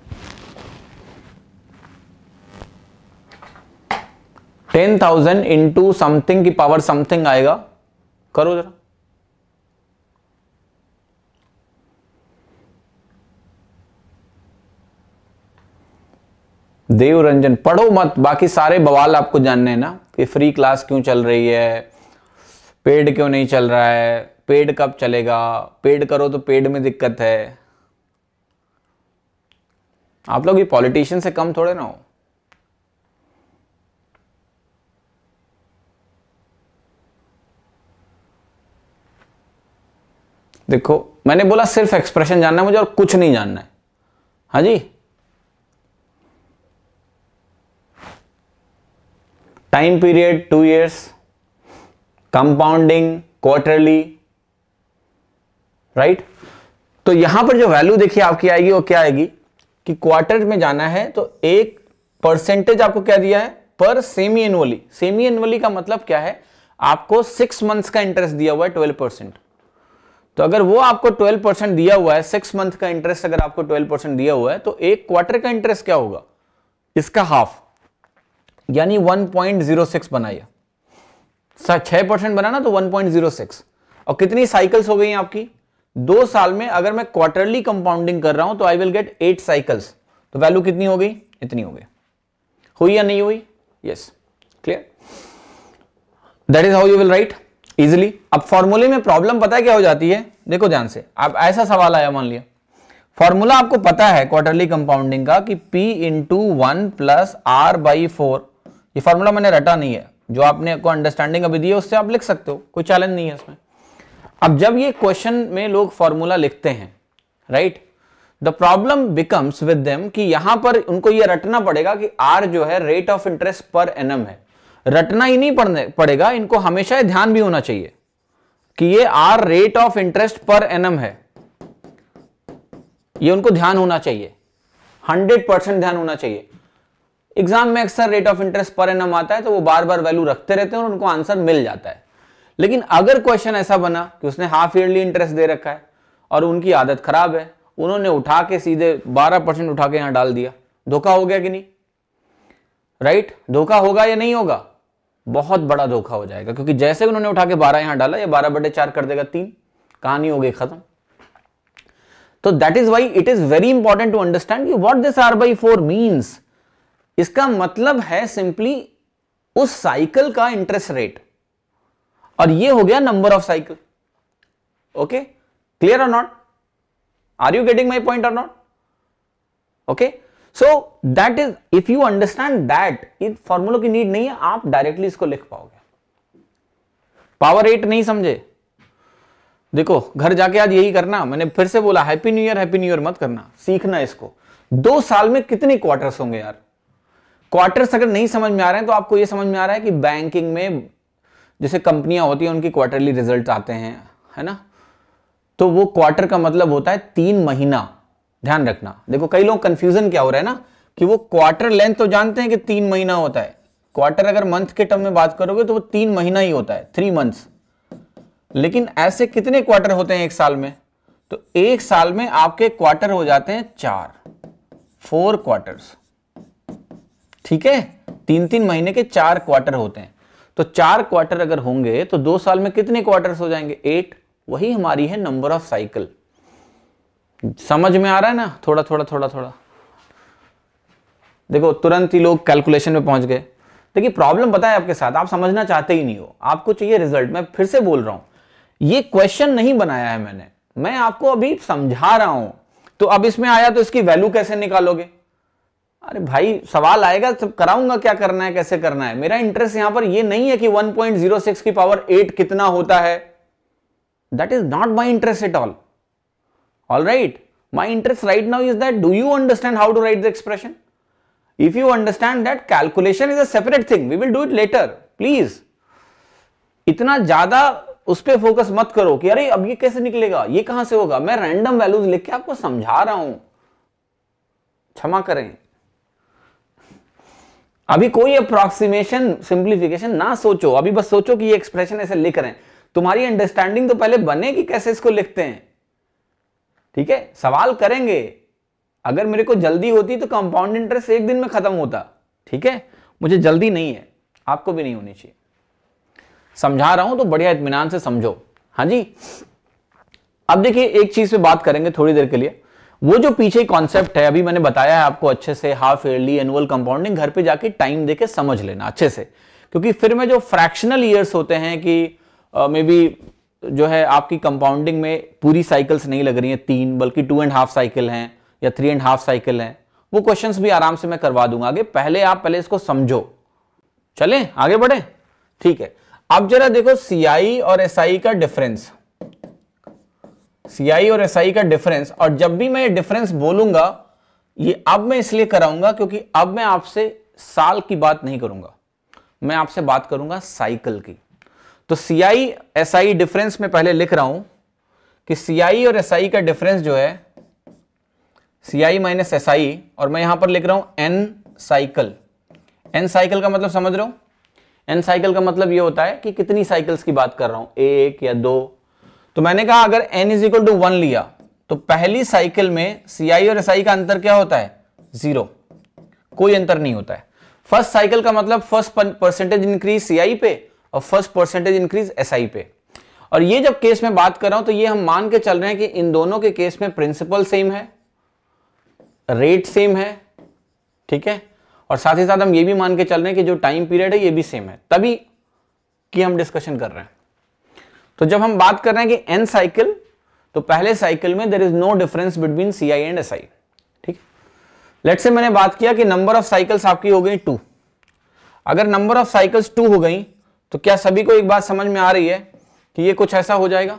टेन थाउजेंड इंटू समथिंग की पावर समथिंग आएगा करो जरा देव रंजन पढ़ो मत बाकी सारे बवाल आपको जानने हैं ना कि फ्री क्लास क्यों चल रही है पेड क्यों नहीं चल रहा है पेड कब चलेगा पेड करो तो पेड में दिक्कत है आप लोग ये पॉलिटिशियन से कम थोड़े ना हो देखो मैंने बोला सिर्फ एक्सप्रेशन जानना है मुझे और कुछ नहीं जानना है हाँ जी time period two years compounding quarterly right तो यहां पर जो वैल्यू देखिए आपकी आएगी वो क्या आएगी कि क्वार्टर में जाना है तो एक परसेंटेज आपको क्या दिया है per semi annually semi annually का मतलब क्या है आपको सिक्स मंथ्स का इंटरेस्ट दिया हुआ है ट्वेल्व परसेंट तो अगर वो आपको ट्वेल्व परसेंट दिया हुआ है सिक्स मंथ का इंटरेस्ट अगर आपको ट्वेल्व परसेंट दिया हुआ है तो एक क्वार्टर का इंटरेस्ट क्या होगा इसका हाफ यानी वन पॉइंट जीरो सिक्स बनाइए छह परसेंट बना ना तो सिक्स और कितनी साइकिल्स हो गई आपकी दो साल में अगर मैं क्वार्टरली कंपाउंडिंग कर रहा हूं तो I will get eight cycles तो वैल्यू कितनी हो गई इतनी हो गई हुई या नहीं हुई yes clear that is how you will write easily अब फॉर्मूले में प्रॉब्लम पता है क्या हो जाती है देखो ध्यान से आप ऐसा सवाल आया मान लिया फॉर्मूला आपको पता है क्वार्टरली कंपाउंडिंग का कि P into one plus R by four ये फॉर्मूला मैंने रटा नहीं है जो आपने को अंडरस्टैंडिंग अभी दी है उससे आप लिख सकते हो कोई चैलेंज नहीं है इसमें अब जब ये क्वेश्चन में लोग फॉर्मूला लिखते हैं right the problem becomes with them कि यहां पर उनको ये रटना पड़ेगा कि आर जो है rate of interest per annum है रटना ही नहीं पड़ने पड़ेगा इनको हमेशा ध्यान भी होना चाहिए कि ये R rate of interest per annum है ये उनको ध्यान होना चाहिए हंड्रेड परसेंट ध्यान होना चाहिए एग्जाम में अक्सर rate of interest per annum आता है तो वो बार बार वैल्यू रखते रहते हैं और उनको आंसर मिल जाता है लेकिन अगर क्वेश्चन ऐसा बना कि उसने हाफ ईयरली इंटरेस्ट दे रखा है और उनकी आदत खराब है उन्होंने उठा के सीधे 12 परसेंट उठा के यहां डाल दिया धोखा हो गया कि नहीं राइट right? धोखा होगा या नहीं होगा बहुत बड़ा धोखा हो जाएगा क्योंकि जैसे उन्होंने उठा के बारह यहां डाला या बारह बटे चार कर देगा तीन कहानी हो गई खत्म तो that is why it is very important to understand what this R by four means इसका मतलब है सिंपली उस साइकिल का इंटरेस्ट रेट और ये हो गया number of cycle okay clear और not are you getting my point और not okay so that is if you understand that इन फॉर्मूलो की नीड नहीं है आप डायरेक्टली इसको लिख पाओगे पावर एट नहीं समझे देखो घर जाके आज यही करना मैंने फिर से बोला happy new year happy new year मत करना सीखना इसको दो साल में कितने क्वार्टर्स होंगे यार क्वार्टर्स अगर नहीं समझ में आ रहे हैं तो आपको यह समझ में आ रहा है कि बैंकिंग में जैसे कंपनियां होती हैं उनकी क्वार्टरली रिजल्ट आते हैं है ना तो वो क्वार्टर का मतलब होता है तीन महीना ध्यान रखना देखो कई लोग कंफ्यूजन क्या हो रहा है ना कि वो क्वार्टर लेंथ तो जानते हैं कि तीन महीना होता है क्वार्टर अगर मंथ के टर्म में बात करोगे तो वो तीन महीना ही होता है थ्री मंथ्स लेकिन ऐसे कितने क्वार्टर होते हैं एक साल में तो एक साल में आपके क्वार्टर हो जाते हैं चार फोर क्वार्टर्स ठीक है तीन तीन महीने के चार क्वार्टर होते हैं तो चार क्वार्टर अगर होंगे तो दो साल में कितने क्वार्टर्स हो जाएंगे एट वही हमारी है नंबर ऑफ साइकिल समझ में आ रहा है ना थोड़ा थोड़ा थोड़ा थोड़ा देखो तुरंत ही लोग कैलकुलेशन में पहुंच गए देखिए प्रॉब्लम बताए आपके साथ आप समझना चाहते ही नहीं हो आपको चाहिए रिजल्ट मैं फिर से बोल रहा हूं ये क्वेश्चन नहीं बनाया है मैंने मैं आपको अभी समझा रहा हूं तो अब इसमें आया तो इसकी वैल्यू कैसे निकालोगे अरे भाई सवाल आएगा तो कराऊंगा क्या करना है कैसे करना है मेरा इंटरेस्ट यहां पर यह नहीं है कि 1.06 की पावर 8 कितना होता है that is not my interest at all all right my interest right now is that do you understand how to write the expression if you understand that calculation is a separate thing we will do it later please इतना ज्यादा उस पर focus मत करो कि अरे अब ये कैसे निकलेगा ये कहां से होगा मैं रैंडम वैल्यूज लिख के आपको समझा रहा हूं क्षमा करें अभी कोई अप्रोक्सीमेशन सिंप्लीफिकेशन ना सोचो अभी बस सोचो कि ये एक्सप्रेशन ऐसे लिख रहे हैं तुम्हारी अंडरस्टैंडिंग तो पहले बने कि कैसे इसको लिखते हैं ठीक है सवाल करेंगे अगर मेरे को जल्दी होती तो कंपाउंड इंटरेस्ट एक दिन में खत्म होता ठीक है मुझे जल्दी नहीं है आपको भी नहीं होनी चाहिए समझा रहा हूं तो बढ़िया इतमान से समझो हाँ जी अब देखिए एक चीज पे बात करेंगे थोड़ी देर के लिए वो जो पीछे कॉन्सेप्ट है अभी मैंने बताया है आपको अच्छे से हाफ ईयरली एनुअल कंपाउंडिंग घर पे जाके टाइम देके समझ लेना अच्छे से क्योंकि फिर में जो फ्रैक्शनल ईयर्स होते हैं कि मे बी जो है आपकी कंपाउंडिंग में पूरी साइकिल्स नहीं लग रही हैं तीन बल्कि टू एंड हाफ साइकिल हैं या थ्री एंड हाफ साइकिल हैं वो क्वेश्चंस भी आराम से मैं करवा दूंगा आगे पहले आप पहले इसको समझो चलें आगे बढ़े ठीक है अब जरा देखो सीआई और एसआई SI का डिफरेंस सी आई और एस SI का डिफरेंस और जब भी मैं ये डिफरेंस बोलूंगा ये अब मैं इसलिए कराऊंगा क्योंकि अब मैं आपसे साल की बात नहीं करूंगा मैं आपसे बात करूंगा साइकिल की तो C I S I difference में पहले लिख रहा हूं कि सी आई और एस आई का डिफरेंस जो है सी आई माइनस एस आई और मैं यहां पर लिख रहा हूं एन साइकिल एन साइकिल का मतलब समझ रहा हूं एन साइकिल का मतलब यह होता है कि कितनी साइकिल्स की बात कर रहा हूं एक या दो तो मैंने कहा अगर N is equal to one लिया तो पहली साइकिल में सीआई और एस आई का अंतर क्या होता है जीरो कोई अंतर नहीं होता है फर्स्ट साइकिल का मतलब first percentage increase C I पे और first percentage increase S I पे और ये जब केस में बात कर रहा हूं तो ये हम मान के चल रहे हैं कि इन दोनों के केस में प्रिंसिपल सेम है रेट सेम है ठीक है और साथ ही साथ हम ये भी मान के चल रहे हैं कि जो टाइम पीरियड है ये भी सेम है तभी की हम डिस्कशन कर रहे हैं तो जब हम बात कर रहे हैं कि एन साइकिल तो पहले साइकिल में there is no difference between C I and S I ठीक लेट से मैंने बात किया कि नंबर ऑफ साइकिल्स आपकी हो गई टू अगर नंबर ऑफ साइकिल्स टू हो गई तो क्या सभी को एक बात समझ में आ रही है कि ये कुछ ऐसा हो जाएगा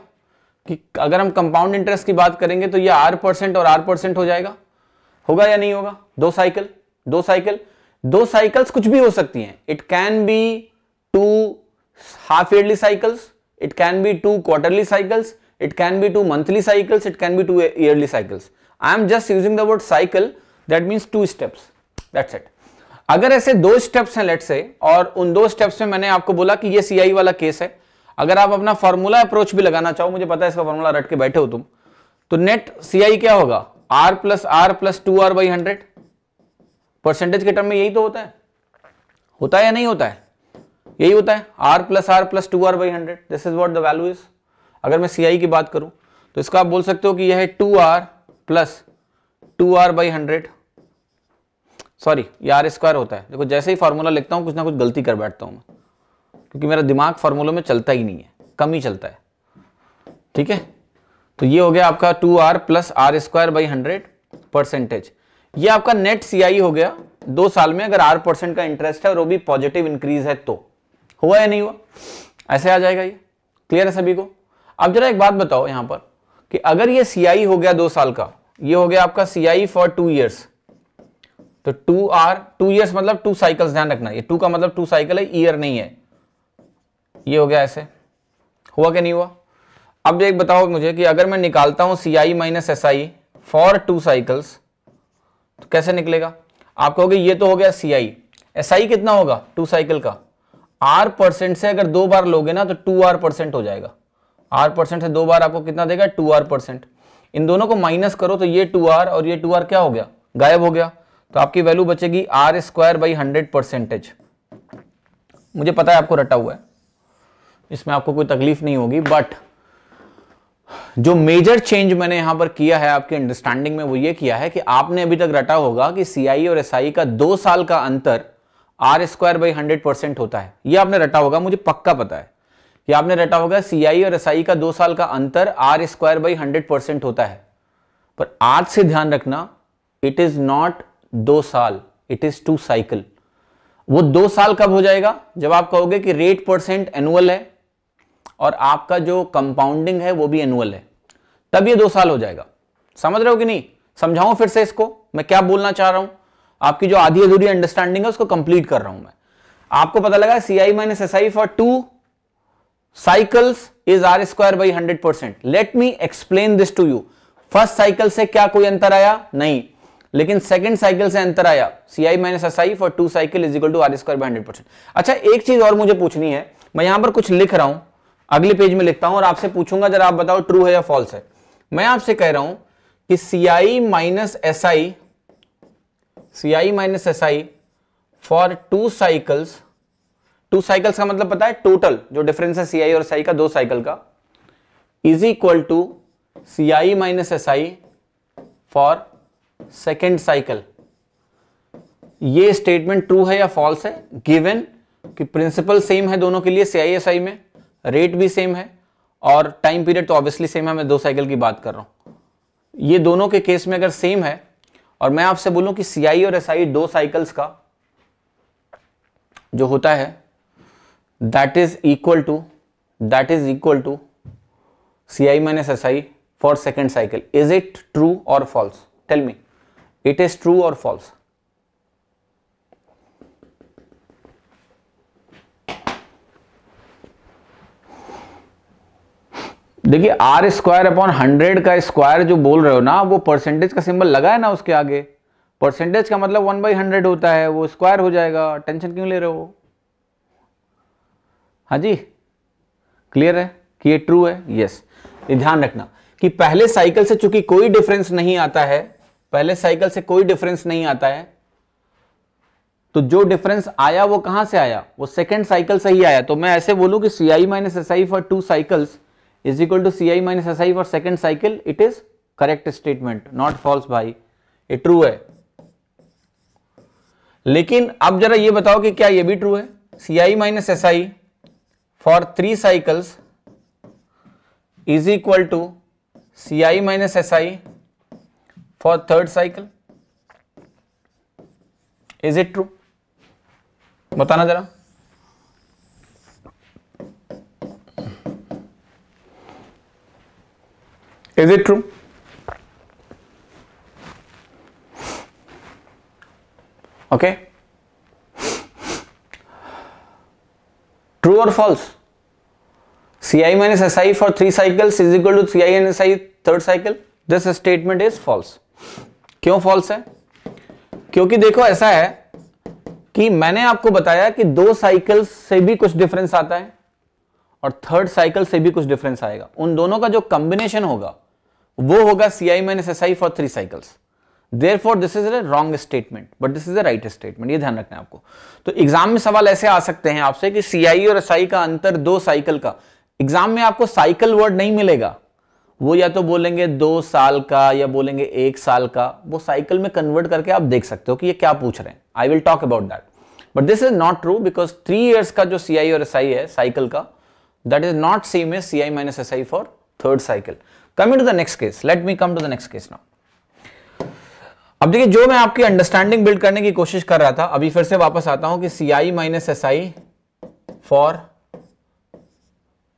कि अगर हम कंपाउंड इंटरेस्ट की बात करेंगे तो ये आर परसेंट और आर परसेंट हो जाएगा होगा या नहीं होगा दो साइकिल दो साइकिल दो साइकिल्स कुछ भी हो सकती हैं it can be two half yearly cycles it can be two quarterly cycles it can be two monthly cycles it can be two yearly cycles i am just using the word cycle that means two steps that's it अगर ऐसे दो steps हैं late से और उन दो steps में मैंने आपको बोला कि ये सीआई वाला केस है अगर आप अपना फॉर्मूला अप्रोच भी लगाना चाहो मुझे पता है इसका फॉर्मूला रट के बैठे हो तुम तो नेट सीआई क्या होगा R plus R plus two R by hundred percentage के टर्म में यही तो होता है होता है या नहीं होता है यही होता है R plus R plus two R by hundred this is what the value is अगर मैं सी आई की बात करूं तो इसका आप बोल सकते हो कि यह है two R plus two R by hundred sorry ये आर स्क्वायर होता है देखो जैसे ही फार्मूला लिखता हूं कुछ ना कुछ गलती कर बैठता हूं मैं क्योंकि मेरा दिमाग फार्मूलों में चलता ही नहीं है कम ही चलता है ठीक है तो ये हो गया आपका two R plus R square by hundred percentage ये आपका नेट आई हो गया दो साल में अगर आर परसेंट का इंटरेस्ट है और वो भी पॉजिटिव इंक्रीज है तो हुआ या नहीं हुआ ऐसे आ जाएगा ये क्लियर है सभी को अब जरा एक बात बताओ यहां पर कि अगर ये सीआई हो गया दो साल का ये हो गया आपका सीआई फॉर टू ईयर्स तो टू आर टू ईयर्स मतलब टू साइकिल्स ध्यान रखना ये टू का मतलब टू साइकिल है ईयर नहीं है ये हो गया ऐसे हुआ कि नहीं हुआ अब एक बताओ मुझे कि अगर मैं निकालता हूं C I minus S I for two cycles तो कैसे निकलेगा आप कहोगे ये तो हो गया सी आई एस आई कितना होगा टू साइकिल का आर परसेंट से अगर दो बार लोगे ना तो टू आर परसेंट हो जाएगा आर परसेंट से दो बार आपको कितना देगा टू आर परसेंट इन दोनों को माइनस करो तो ये टू आर और ये टू आर क्या हो गया गायब हो गया तो आपकी वैल्यू बचेगी R square by hundred percentage मुझे पता है आपको रटा हुआ है इसमें आपको कोई तकलीफ नहीं होगी बट जो मेजर चेंज मैंने यहां पर किया है आपके अंडरस्टैंडिंग में वो ये किया है कि आपने अभी तक रटा होगा कि सीआई और एसआई का दो साल का अंतर R square by hundred percent होता है ये आपने रटा होगा मुझे पक्का पता है कि आपने रटा होगा सीआई और एसआई का दो साल का अंतर R square by hundred percent होता है पर आज से ध्यान रखना इट इज नॉट दो साल इट इज टू साइकिल वो दो साल कब हो जाएगा जब आप कहोगे कि रेट परसेंट एनुअल है और आपका जो कंपाउंडिंग है वो भी एनुअल है तब ये दो साल हो जाएगा समझ रहे हो कि नहीं समझाऊं फिर से इसको मैं क्या बोलना चाह रहा हूं आपकी जो आधी अधूरी अंडरस्टैंडिंग है उसको कंप्लीट कर रहा हूं मैं आपको पता लगा C I minus S I for two cycles is R square by hundred percent let me explain this to you first cycle से क्या कोई अंतर आया नहीं लेकिन सेकंड साइकिल से अंतर आया C I minus S I for two cycle is equal to R square by hundred percent अच्छा एक चीज और मुझे पूछनी है मैं यहां पर कुछ लिख रहा हूं अगले पेज में लिखता हूं और आपसे पूछूंगा जरा आप बताओ ट्रू है या फॉल्स है मैं आपसे कह रहा हूं कि C I minus S I C I minus S I for two cycles two cycles का मतलब पता है टोटल जो डिफरेंस है सी आई और एस आई का दो साइकिल का is equal to C I minus S I for second cycle ये स्टेटमेंट ट्रू है या फॉल्स है गिवन कि प्रिंसिपल सेम है दोनों के लिए सी आई एस आई में रेट भी सेम है और टाइम पीरियड तो ऑब्वियसली सेम है मैं दो साइकिल की बात कर रहा हूं ये दोनों के केस में अगर सेम है और मैं आपसे बोलूं कि सीआई और एसआई दो साइकिल्स का जो होता है that is equal to that is equal to C I minus S I for second cycle is it true और false tell me it is true और फॉल्स देखिए आर स्क्वायर अपॉन हंड्रेड का square जो बोल रहे हो ना वो परसेंटेज का सिंबल लगा है ना उसके आगे परसेंटेज का मतलब वन बाई हंड्रेड होता है वो स्क्वायर हो जाएगा टेंशन क्यों ले रहे हो हाँ जी क्लियर है कि ये ट्रू है यस ये ध्यान रखना कि पहले साइकिल से चूंकि कोई डिफरेंस नहीं आता है पहले साइकिल से कोई डिफरेंस नहीं आता है तो जो डिफरेंस आया वो कहां से आया वो सेकेंड साइकिल से ही आया तो मैं ऐसे बोलूं कि C I minus S I for two cycles is equal to ci minus si for second cycle it is correct statement not false भाई ये true है लेकिन अब जरा ये बताओ कि क्या ये भी true है ci minus si for three cycles is equal to ci minus si for third cycle is it true बताना जरा Is it true? Okay? True or false? Ci minus Si for three cycles is equal to Ci and Si third cycle. This statement is false. क्यों false है क्योंकि देखो ऐसा है कि मैंने आपको बताया कि दो साइकिल से भी कुछ डिफरेंस आता है और थर्ड साइकिल से भी कुछ डिफरेंस आएगा उन दोनों का जो कॉम्बिनेशन होगा वो होगा C I minus S I for three cycles therefore this is a wrong statement but this is a right statement ये ध्यान रखना है आपको तो एग्जाम में सवाल ऐसे आ सकते हैं आपसे कि सी आई और एस आई का अंतर दो साइकिल का एग्जाम में आपको साइकिल वर्ड नहीं मिलेगा वो या तो बोलेंगे दो साल का या बोलेंगे एक साल का वो साइकिल में कन्वर्ट करके आप देख सकते हो कि ये क्या पूछ रहे हैं I will talk about that but this is not true because three years का जो सी आई और एस आई है साइकिल का that is not same as C I minus S I for third cycle coming to the next case let me come to the next case now अब देखिए जो मैं आपकी अंडरस्टैंडिंग बिल्ड करने की कोशिश कर रहा था अभी फिर से वापस आता हूं कि C I minus S I for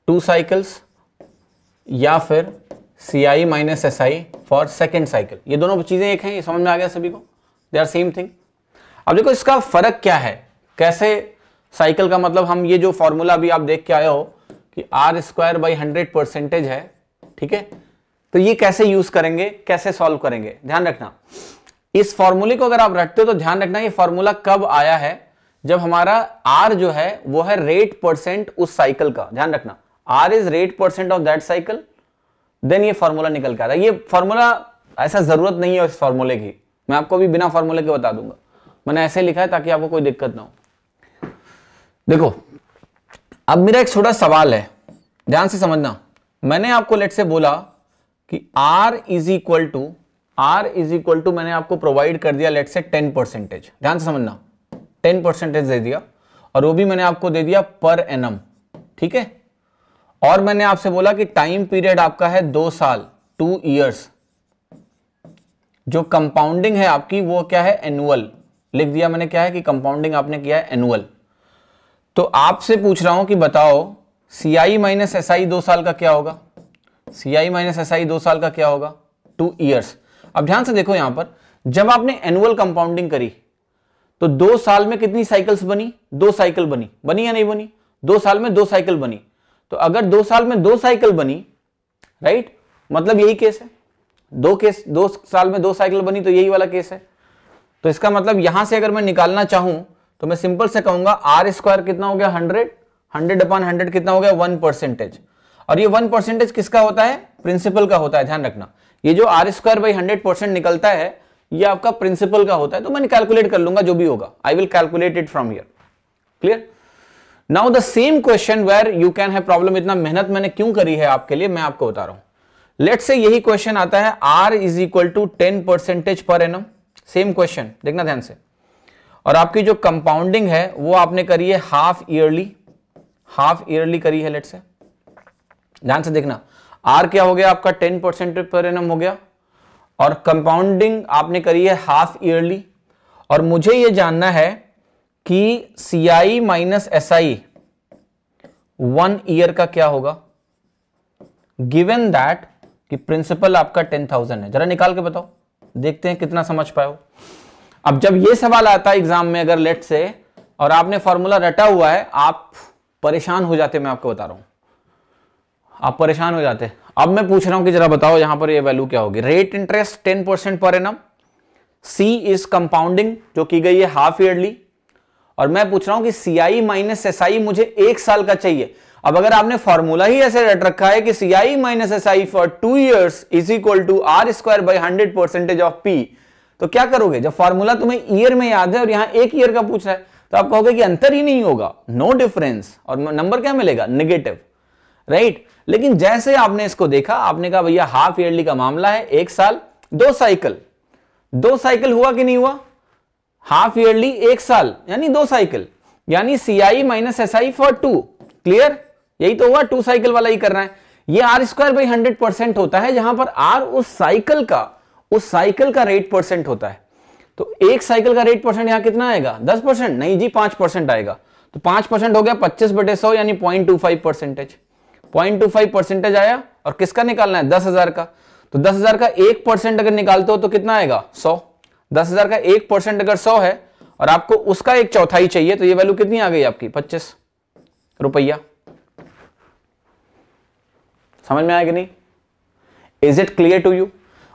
two cycles या फिर C I minus S I for second cycle ये दोनों चीजें एक हैं ये समझ में आ गया सभी को दे आर सेम थिंग अब देखो इसका फर्क क्या है कैसे साइकिल का मतलब हम ये जो फॉर्मूला अभी आप देख के आए हो कि R square by hundred percentage है ठीक है तो ये कैसे यूज करेंगे कैसे सॉल्व करेंगे ध्यान रखना इस फॉर्मूले को अगर आप रखते हो तो ध्यान रखना ये फॉर्मूला कब आया है जब हमारा आर जो है वो है रेट परसेंट उस साइकिल का ध्यान रखना R is rate percent of that cycle then ये फॉर्मूला निकल के आता है ये फॉर्मूला ऐसा जरूरत नहीं है इस फॉर्मूले की मैं आपको भी बिना फॉर्मूले के बता दूंगा मैंने ऐसे लिखा है ताकि आपको कोई दिक्कत ना हो देखो अब मेरा एक छोटा सवाल है ध्यान से समझना मैंने आपको लेट से बोला कि R is equal to R is equal to मैंने आपको प्रोवाइड कर दिया लेट से टेन परसेंटेज ध्यान से समझना टेन परसेंटेज दे दिया और वो भी मैंने आपको दे दिया पर एन ठीक है और मैंने आपसे बोला कि टाइम पीरियड आपका है दो साल टू ईयर्स जो कंपाउंडिंग है आपकी वो क्या है एनुअल लिख दिया मैंने क्या है कि कंपाउंडिंग आपने किया है एनुअल तो आपसे पूछ रहा हूं कि बताओ सी आई माइनस एस आई दो साल का क्या होगा सी आई माइनस एस आई दो साल का क्या होगा टू ईयर्स अब ध्यान से देखो यहां पर जब आपने एनुअल कंपाउंडिंग करी तो दो साल में कितनी साइकिल्स बनी दो साइकिल बनी बनी या नहीं बनी दो साल में दो साइकिल बनी तो अगर दो साल में दो साइकिल बनी राइट मतलब यही केस है दो केस दो साल में दो साइकिल बनी तो यही वाला केस है तो इसका मतलब यहां से अगर मैं निकालना चाहूं तो मैं सिंपल से कहूंगा आर स्क्वायर कितना हो गया हंड्रेड हंड्रेड अपॉन हंड्रेड कितना हो गया वन परसेंटेज और ये वन परसेंटेज किसका होता है प्रिंसिपल का होता है ध्यान रखना ये जो R square by hundred percent निकलता है ये आपका प्रिंसिपल का होता है तो मैंने कैलकुलेट कर लूंगा जो भी होगा I will calculate it from here clear now the same question where you can है प्रॉब्लम इतना मेहनत मैंने क्यों करी है आपके लिए मैं आपको बता रहा हूं लेट से यही क्वेश्चन आता है R is equal to ten percentage per annum same question देखना ध्यान से और आपकी जो कंपाउंडिंग है वो आपने करी है हाफ ईयरली हाफ ईयरली करी है लेट से ध्यान से देखना आर क्या हो गया आपका टेन परसेंट पर एन हो गया और कंपाउंडिंग आपने करी है हाफ ईयरली और मुझे यह जानना है कि C I minus S I one year का क्या होगा गिवन दैट कि प्रिंसिपल आपका टेन थाउजेंड है जरा निकाल के बताओ देखते हैं कितना समझ पाए अब जब यह सवाल आता है एग्जाम में अगर लेट से और आपने फॉर्मूला रटा हुआ है आप परेशान हो जाते मैं आपको बता रहा हूं आप परेशान हो जाते अब मैं पूछ रहा हूं कि जरा बताओ यहां पर ये वैल्यू क्या होगी rate interest ten percent per annum C is compounding जो की गई है हाफ ईयरली और मैं पूछ रहा हूं कि C I minus S I मुझे एक साल का चाहिए अब अगर आपने फॉर्मूला ही ऐसे रट रखा है कि C I minus S I for two years is equal to R square by hundred percentage of P तो क्या करोगे जब फॉर्मूला तुम्हें ईयर में याद है और यहां एक ईयर का पूछ रहा है तो आप कहोगे कि अंतर ही नहीं होगा नो no डिफरेंस और नंबर क्या मिलेगा निगेटिव राइट right? लेकिन जैसे आपने इसको देखा आपने कहा भैया हाफ ईयरली का मामला है एक साल दो साइकिल दो साइकिल हुआ कि नहीं हुआ हाफ ईयरली एक साल यानी दो साइकिल यानी C I minus S I for two clear यही तो हुआ टू साइकिल वाला ही करना है ये R square by hundred percent होता है जहां पर आर उस साइकिल का उस साइकिल का रेट परसेंट होता है तो एक साइकिल का रेट परसेंट यहां कितना आएगा दस परसेंट नहीं जी पांच परसेंट आएगा तो पांच परसेंट हो गया पच्चीस बटे सौ यानी point two five percentage point two five percentage आया और किसका निकालना है दस हजार का तो दस हजार का एक परसेंट अगर निकालते हो तो कितना आएगा सौ दस हजार का एक परसेंट अगर सौ है और आपको उसका एक चौथाई चाहिए तो ये वैल्यू कितनी आ गई आपकी पच्चीस रुपया समझ में आएगा नहीं is it clear to you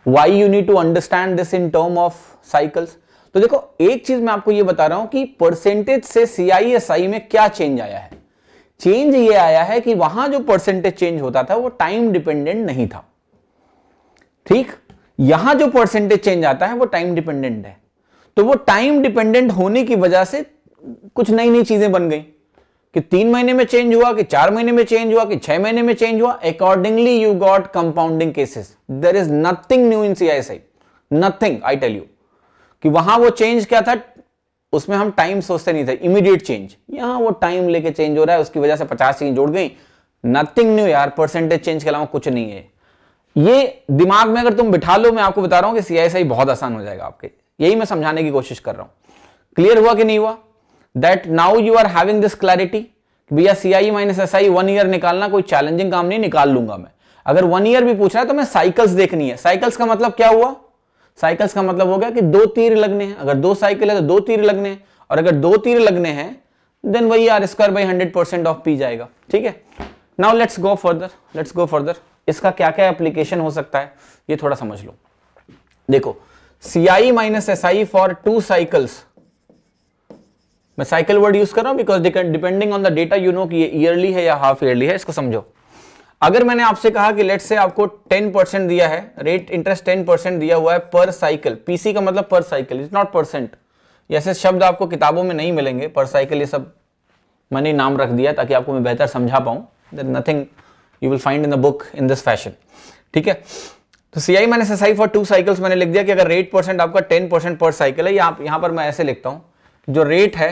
why you need to understand this in term of cycles तो देखो एक चीज मैं आपको ये बता रहा हूं कि परसेंटेज से सीआईएसआई में क्या चेंज आया है चेंज ये आया है कि वहां जो परसेंटेज चेंज होता था वो टाइम डिपेंडेंट नहीं था ठीक यहां जो परसेंटेज चेंज आता है वो टाइम डिपेंडेंट है तो वो टाइम डिपेंडेंट होने की वजह से कुछ नई नई चीजें बन गई कि तीन महीने में चेंज हुआ कि चार महीने में चेंज हुआ कि छह महीने में चेंज हुआ accordingly you got compounding cases there is nothing new in C nothing I tell you कि वहां वो चेंज क्या था उसमें हम टाइम सोचते नहीं थे इमीडिएट चेंज यहां वो टाइम लेके चेंज हो रहा है उसकी वजह से पचास चीजें जुड़ गई नथिंग न्यू यार परसेंटेज चेंज के अलावा कुछ नहीं है ये दिमाग में अगर तुम बिठा लो मैं आपको बता रहा हूं कि सीआईएसआई बहुत आसान हो जाएगा आपके यही मैं समझाने की कोशिश कर रहा हूं क्लियर हुआ कि नहीं हुआ that now you are having this clarity भैया C I minus S I one year निकालना कोई चैलेंजिंग काम नहीं निकाल लूंगा मैं अगर वन ईयर भी पूछ रहा है तो मैं साइकिल्स देखनी है साइकिल्स का मतलब क्या हुआ साइकिल्स का मतलब हो गया कि दो तीर लगने हैं अगर दो साइकिल है तो दो तीर लगने हैं और अगर दो तीर लगने हैं देन वही R square by hundred percent of P जाएगा ठीक है now let's go further let's go further इसका क्या क्या एप्लीकेशन हो सकता है ये थोड़ा समझ लो देखो C I minus S I for two cycles मैं साइकिल वर्ड यूज कर रहा हूं because depending on the data you know कि ये ईयरली है या हाफ ईयरली है इसको समझो अगर मैंने आपसे कहा कि लेट से आपको 10 परसेंट दिया है रेट इंटरेस्ट 10 परसेंट दिया हुआ है पर साइकिल पीसी का मतलब पर साइकिल इज नॉट परसेंट ऐसे शब्द आपको किताबों में नहीं मिलेंगे पर साइकिल ये सब मैंने नाम रख दिया ताकि आपको मैं बेहतर समझा पाऊं there nothing you will find in the book in this fashion ठीक है तो C I minus S I for two cycles मैंने लिख दिया कि अगर रेट परसेंट आपका टेन परसेंट पर साइकिल है या आप यहां पर मैं ऐसे लिखता हूं जो रेट है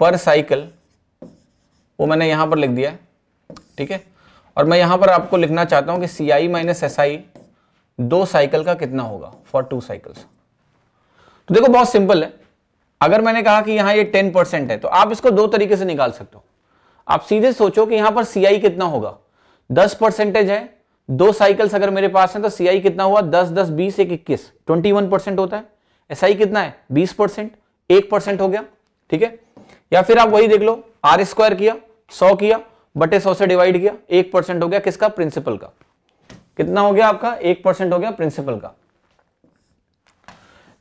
पर साइकिल वो मैंने यहां पर लिख दिया है ठीक है और मैं यहां पर आपको लिखना चाहता हूं कि सी आई माइनस एस आई दो साइकिल का कितना होगा फॉर टू साइकिल्स तो देखो बहुत सिंपल है अगर मैंने कहा कि यहां ये टेन परसेंट है तो आप इसको दो तरीके से निकाल सकते हो आप सीधे सोचो कि यहां पर सी आई कितना होगा दस परसेंटेज है दो साइकिल्स अगर मेरे पास हैं तो सी आई कितना हुआ दस दस बीस एक इक्कीस ट्वेंटी वन परसेंट होता है एस आई कितना है बीस परसेंट एक परसेंट हो गया ठीक है या फिर आप वही देख लो आर स्क्वायर किया सौ किया बटे सौ से डिवाइड किया एक परसेंट हो गया किसका प्रिंसिपल का कितना हो गया आपका एक परसेंट हो गया प्रिंसिपल का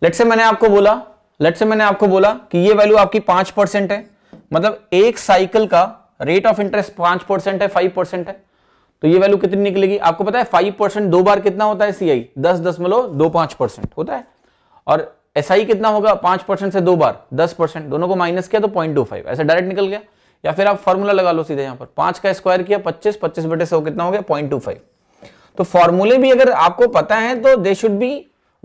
लेट से मैंने आपको बोला लेट से मैंने आपको बोला कि ये वैल्यू आपकी पांच परसेंट है मतलब एक साइकिल का रेट ऑफ इंटरेस्ट पांच परसेंट है फाइव परसेंट है तो ये वैल्यू कितनी निकलेगी आपको पता है फाइव परसेंट दो बार कितना होता है सीआई दस दशमलव दो पांच परसेंट होता है और एसआई SI कितना होगा पांच परसेंट से दो बार दस परसेंट दोनों को माइनस किया तो पॉइंट टू फाइव ऐसा डायरेक्ट निकल गया या फिर आप फॉर्मूला लगा लो सीधे यहाँ पर पांच का स्क्वायर किया पच्चीस पच्चीस बटे सौ कितना हो गया पॉइंट टू फाइव तो फॉर्मूले भी अगर आपको पता है तो they should be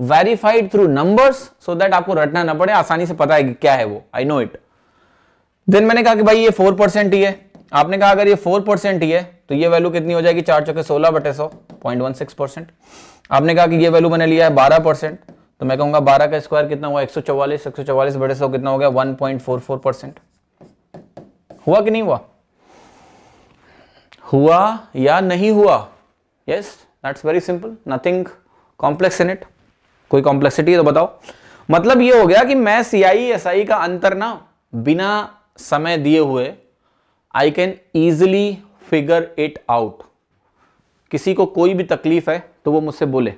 verified through numbers so that आपको रटना ना पड़े आसानी से पता है कि क्या है वो आई नो इट देन मैंने कहा कि भाई ये फोर परसेंट ही है आपने कहा अगर ये फोर परसेंट ही है तो ये वैल्यू कितनी हो जाएगी चार चौके सोलह बटे सौ पॉइंट वन सिक्स परसेंट आपने कहा कि ये वैल्यू मैंने लिया है बारह परसेंट तो मैं कहूंगा बारह का स्क्वायर कितना हुआ एक सौ चौवालीस एक सौ चौवालीस बटे सौ कितना हो गया one point four four percent हुआ कि नहीं हुआ हुआ या नहीं हुआ yes that's very simple nothing complex in it कोई कॉम्प्लेक्सिटी है तो बताओ मतलब ये हो गया कि मैं सी आई एस आई का अंतर ना बिना समय दिए हुए I can easily figure it out किसी को कोई भी तकलीफ है तो वो मुझसे बोले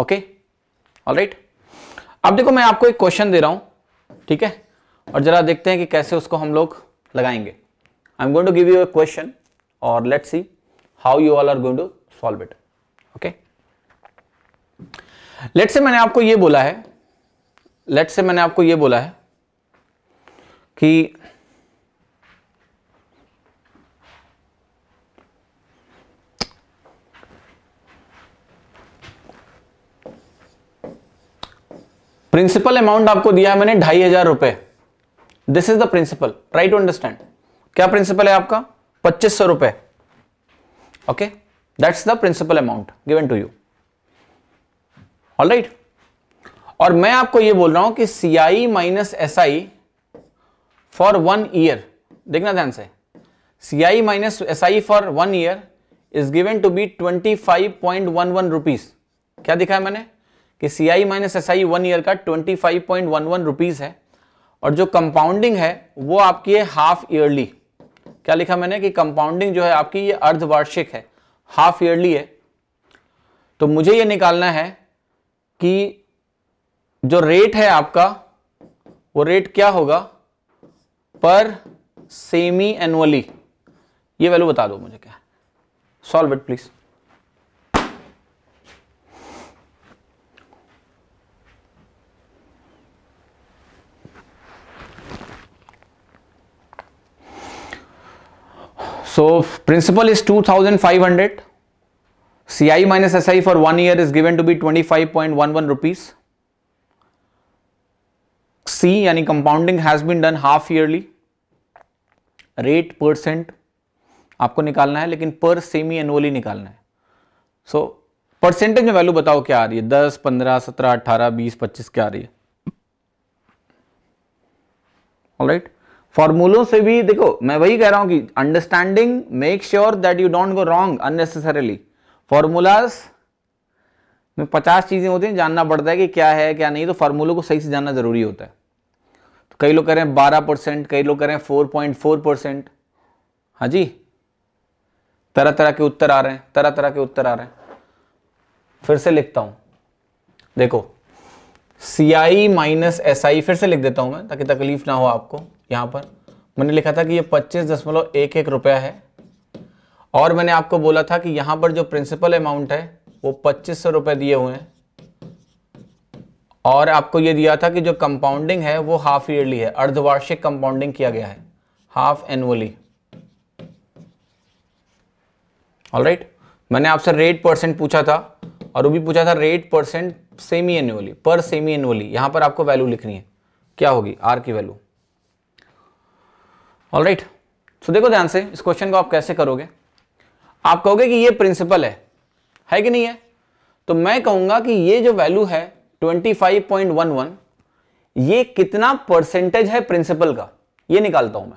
ओके ऑल राइट अब देखो मैं आपको एक क्वेश्चन दे रहा हूं ठीक है और जरा देखते हैं कि कैसे उसको हम लोग लगाएंगे I am going to give you a question और let see how you all are going to solve it okay let say मैंने आपको ये बोला है लेट से मैंने आपको ये बोला है कि प्रिंसिपल अमाउंट आपको दिया है मैंने ढाई हजार रुपए this is the principal try to understand क्या प्रिंसिपल है आपका पच्चीस सौ रुपए okay that's the principal amount given to you all right और मैं आपको यह बोल रहा हूं कि C I minus S I for one year देखना ध्यान से C I minus S I for one year is given to be twenty five point one one rupees क्या दिखा है मैंने कि C I minus S I one year का twenty five point one one rupees है और जो compounding है वो आपकी है हाफ ईयरली क्या लिखा मैंने कि कंपाउंडिंग जो है आपकी ये अर्धवार्षिक है हाफ ईयरली है तो मुझे ये निकालना है कि जो रेट है आपका वो रेट क्या होगा पर सेमी एनुअली ये वैल्यू बता दो मुझे क्या solve it please so principal is two thousand five C I minus S I for one year is given to be twenty five point one one rupees C यानी compounding has been done half yearly rate percent आपको निकालना है लेकिन पर semi annually निकालना है so percentage में value बताओ क्या आ रही है दस पंद्रह सत्रह अट्ठारह बीस पच्चीस क्या आ रही है राइट right? फॉर्मूलों से भी देखो मैं वही कह रहा हूं कि understanding make sure that you don't go wrong unnecessarily formulas में पचास चीज़ें होती हैं जानना पड़ता है कि क्या है क्या नहीं तो फार्मूलों को सही से जानना ज़रूरी होता है तो कई लोग रहे हैं बारह परसेंट कई लोग रहे हैं फोर पॉइंट फोर परसेंट हाँ जी तरह तरह के उत्तर आ रहे हैं तरह तरह के उत्तर आ रहे हैं फिर से लिखता हूं देखो सी आई माइनस एस आई फिर से लिख देता हूं मैं ताकि तकलीफ ना हो आपको यहाँ पर मैंने लिखा था कि ये पच्चीस दशमलव एक एक रुपया है और मैंने आपको बोला था कि यहाँ पर जो प्रिंसिपल अमाउंट है वो पच्चीस सौ रुपये दिए हुए हैं और आपको ये दिया था कि जो कंपाउंडिंग है वो हाफ ईयरली है अर्धवार्षिक कंपाउंडिंग किया गया है हाफ एनुअली ऑलराइट right? मैंने आपसे रेट परसेंट पूछा था और वो भी पूछा था रेट परसेंट सेमी एनुअली पर सेमी एनुअली यहाँ पर आपको वैल्यू लिखनी है क्या होगी आर की वैल्यू ऑल राइट सो देखो ध्यान से इस क्वेश्चन को आप कैसे करोगे आप कहोगे कि ये प्रिंसिपल है है कि नहीं है तो मैं कहूंगा कि ये जो वैल्यू है 25.11 ये कितना परसेंटेज है प्रिंसिपल का ये निकालता हूं मैं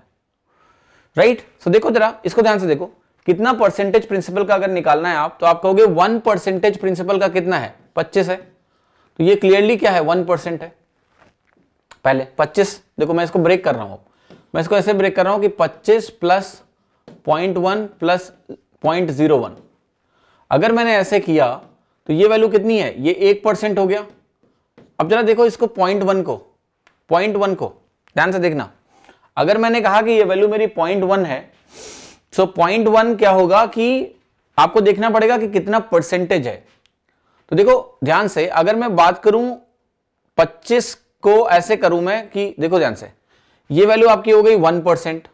राइट right? सो so, देखो जरा इसको ध्यान से देखो कितना परसेंटेज प्रिंसिपल का अगर निकालना है आप तो आप कहोगे वन परसेंटेज प्रिंसिपल का कितना है पच्चीस है तो ये क्लियरली क्या है वन परसेंट है पहले पच्चीस देखो मैं इसको ब्रेक कर रहा हूं मैं इसको ऐसे ब्रेक कर रहा हूं कि 25 plus point one plus point zero one अगर मैंने ऐसे किया तो ये वैल्यू कितनी है ये एक परसेंट हो गया अब जरा देखो इसको पॉइंट वन को पॉइंट वन को ध्यान से देखना अगर मैंने कहा कि ये वैल्यू मेरी पॉइंट वन है सो पॉइंट वन क्या होगा कि आपको देखना पड़ेगा कि कितना परसेंटेज है तो देखो ध्यान से अगर मैं बात करूं 25 को ऐसे करूं मैं कि देखो ध्यान से ये वैल्यू आपकी हो गई one percent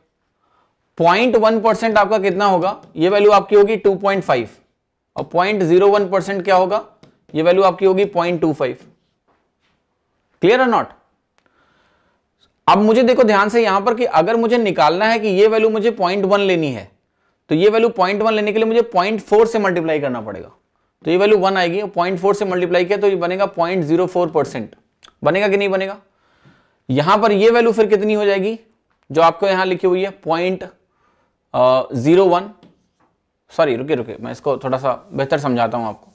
point one percent आपका कितना होगा ये वैल्यू आपकी होगी टू पॉइंट फाइव और पॉइंट जीरो वन परसेंट क्या होगा ये वैल्यू आपकी होगी पॉइंट टू फाइव क्लियर है नॉट अब मुझे देखो ध्यान से यहां पर कि अगर मुझे निकालना है कि ये वैल्यू मुझे पॉइंट वन लेनी है तो ये वैल्यू पॉइंट वन लेने के लिए मुझे पॉइंट फोर से मल्टीप्लाई करना पड़ेगा तो ये वैल्यू वन आएगी पॉइंट फोर से मल्टीप्लाई किया तो ये बनेगा पॉइंट जीरो फोर परसेंट बनेगा कि नहीं बनेगा यहां पर ये वैल्यू फिर कितनी हो जाएगी जो आपको यहां लिखी हुई है पॉइंट जीरो वन सॉरी रुके रुके मैं इसको थोड़ा सा बेहतर समझाता हूं आपको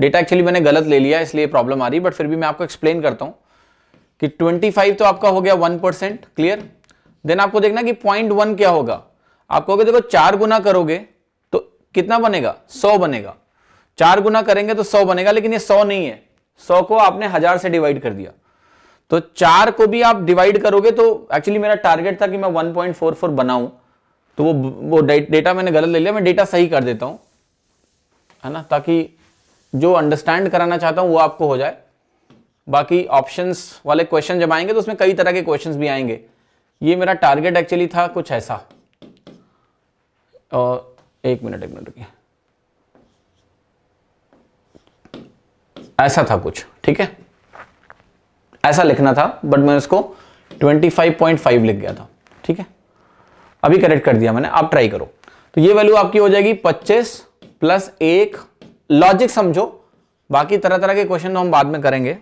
डेटा एक्चुअली मैंने गलत ले लिया इसलिए प्रॉब्लम आ रही बट फिर भी मैं आपको एक्सप्लेन करता हूं कि 25 तो आपका हो गया 1 परसेंट क्लियर देन आपको देखना कि पॉइंट वन क्या होगा आपको कहोगे देखो चार गुना करोगे तो कितना बनेगा सौ बनेगा चार गुना करेंगे तो सौ बनेगा लेकिन ये सौ नहीं है सौ को आपने हजार से डिवाइड कर दिया तो चार को भी आप डिवाइड करोगे तो एक्चुअली मेरा टारगेट था कि मैं वन पॉइंट फोर फोर बनाऊं तो वो वो डेटा मैंने गलत ले लिया मैं डेटा सही कर देता हूं है ना ताकि जो अंडरस्टैंड कराना चाहता हूं वो आपको हो जाए बाकी ऑप्शंस वाले क्वेश्चन जब आएंगे तो उसमें कई तरह के क्वेश्चंस भी आएंगे ये मेरा टारगेट एक्चुअली था कुछ ऐसा और एक मिनट एक मिनट रुकिए ऐसा था कुछ ठीक है ऐसा लिखना था बट मैं उसको 25.5 लिख गया था ठीक है अभी करेक्ट कर दिया मैंने आप ट्राई करो तो ये वैल्यू आपकी हो जाएगी 25 प्लस एक लॉजिक समझो बाकी तरह तरह के क्वेश्चन तो हम बाद में करेंगे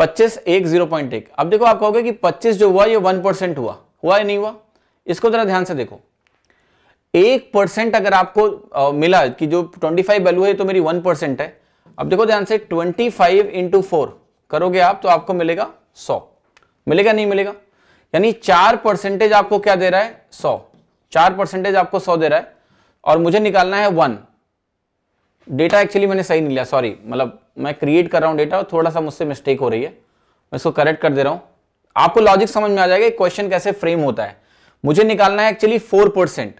25 एक जीरो पॉइंट एक अब देखो आप कहोगे कि 25 जो हुआ ये 1 परसेंट हुआ हुआ या नहीं हुआ इसको जरा ध्यान से देखो एक परसेंट अगर आपको आ, मिला कि जो 25 वैल्यू है तो मेरी 1 परसेंट है अब देखो ध्यान से 25 फाइव इंटू फोर करोगे आप तो आपको मिलेगा सौ मिलेगा नहीं मिलेगा यानी चार परसेंटेज आपको क्या दे रहा है सौ चार परसेंटेज आपको सौ दे रहा है और मुझे निकालना है वन डेटा एक्चुअली मैंने सही नहीं लिया सॉरी मतलब मैं क्रिएट कर रहा हूँ डेटा और थोड़ा सा मुझसे मिस्टेक हो रही है मैं इसको करेक्ट कर दे रहा हूँ आपको लॉजिक समझ में आ जाएगा क्वेश्चन कैसे फ्रेम होता है मुझे निकालना है एक्चुअली फोर परसेंट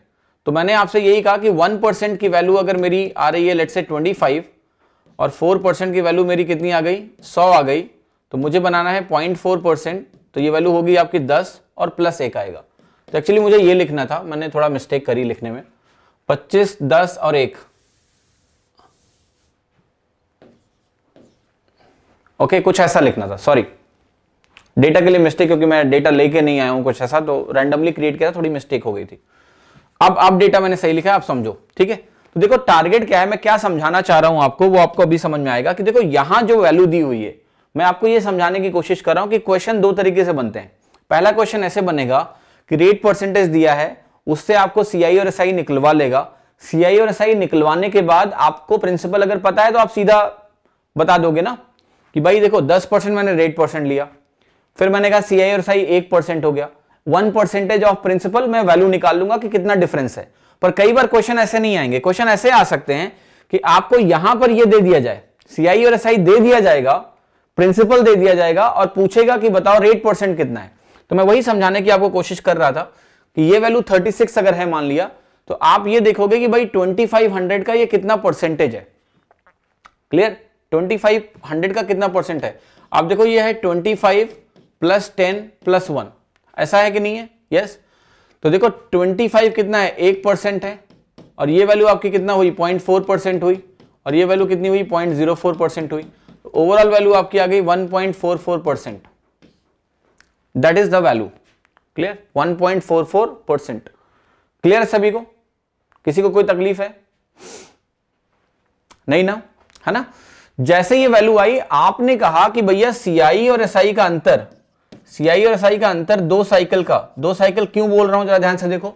तो मैंने आपसे यही कहा कि वन परसेंट की वैल्यू अगर मेरी आ रही है लेट से ट्वेंटी फाइव और फोर परसेंट की वैल्यू मेरी कितनी आ गई सौ आ गई तो मुझे बनाना है पॉइंट फोर परसेंट तो ये वैल्यू होगी आपकी दस और प्लस एक आएगा तो एक्चुअली मुझे ये लिखना था मैंने थोड़ा मिस्टेक करी लिखने में पच्चीस दस और एक ओके कुछ ऐसा लिखना था सॉरी डेटा के लिए मिस्टेक क्योंकि मैं डेटा लेके नहीं आया हूं कुछ ऐसा तो रैंडमली क्रिएट किया थोड़ी मिस्टेक हो गई थी अब अब डेटा मैंने सही लिखा आप समझो ठीक है तो देखो टारगेट क्या है मैं क्या समझाना चाह रहा हूं आपको वो आपको अभी समझ में आएगा कि देखो यहां जो वैल्यू दी हुई है मैं आपको ये समझाने की कोशिश कर रहा हूं कि क्वेश्चन दो तरीके से बनते हैं पहला क्वेश्चन ऐसे बनेगा कि रेट परसेंटेज दिया है उससे आपको सीआई और एसआई निकलवा लेगा सीआई और एसआई निकलवाने के बाद आपको प्रिंसिपल अगर पता है तो आप सीधा बता दोगे ना कि भाई देखो दस परसेंट मैंने रेट परसेंट लिया फिर मैंने कहा सीआई और एसआई एक परसेंट हो गया वन परसेंटेज ऑफ प्रिंसिपल मैं वैल्यू निकाल लूंगा कि कितना डिफरेंस है पर कई बार क्वेश्चन ऐसे नहीं आएंगे क्वेश्चन ऐसे आ सकते हैं कि आपको यहां पर यह दे दिया जाए सीआई और एसआई दे दिया जाएगा प्रिंसिपल दे दिया जाएगा और पूछेगा कि बताओ रेट परसेंट कितना है तो मैं वही समझाने की आपको कोशिश कर रहा था कि ये वैल्यू 36 अगर है मान लिया तो आप ये देखोगे कि भाई 2500 का ये कितना परसेंटेज है क्लियर 2500 का कितना परसेंट है आप देखो ये है 25 प्लस 10 प्लस वन ऐसा है कि नहीं है यस yes? तो देखो 25 कितना है एक परसेंट है और ये वैल्यू आपकी कितना हुई 0.4 परसेंट हुई और ये वैल्यू कितनी हुई 0.04 परसेंट हुई ओवरऑल तो वैल्यू आपकी आ गई 1.44 percent that is the value clear 1.44 percent clear है सभी को किसी को कोई तकलीफ है नहीं ना है ना जैसे ये वैल्यू आई आपने कहा कि भैया सीआई और एसआई का अंतर सीआई और एसआई का अंतर दो साइकिल का दो साइकिल क्यों बोल रहा हूं जरा ध्यान से देखो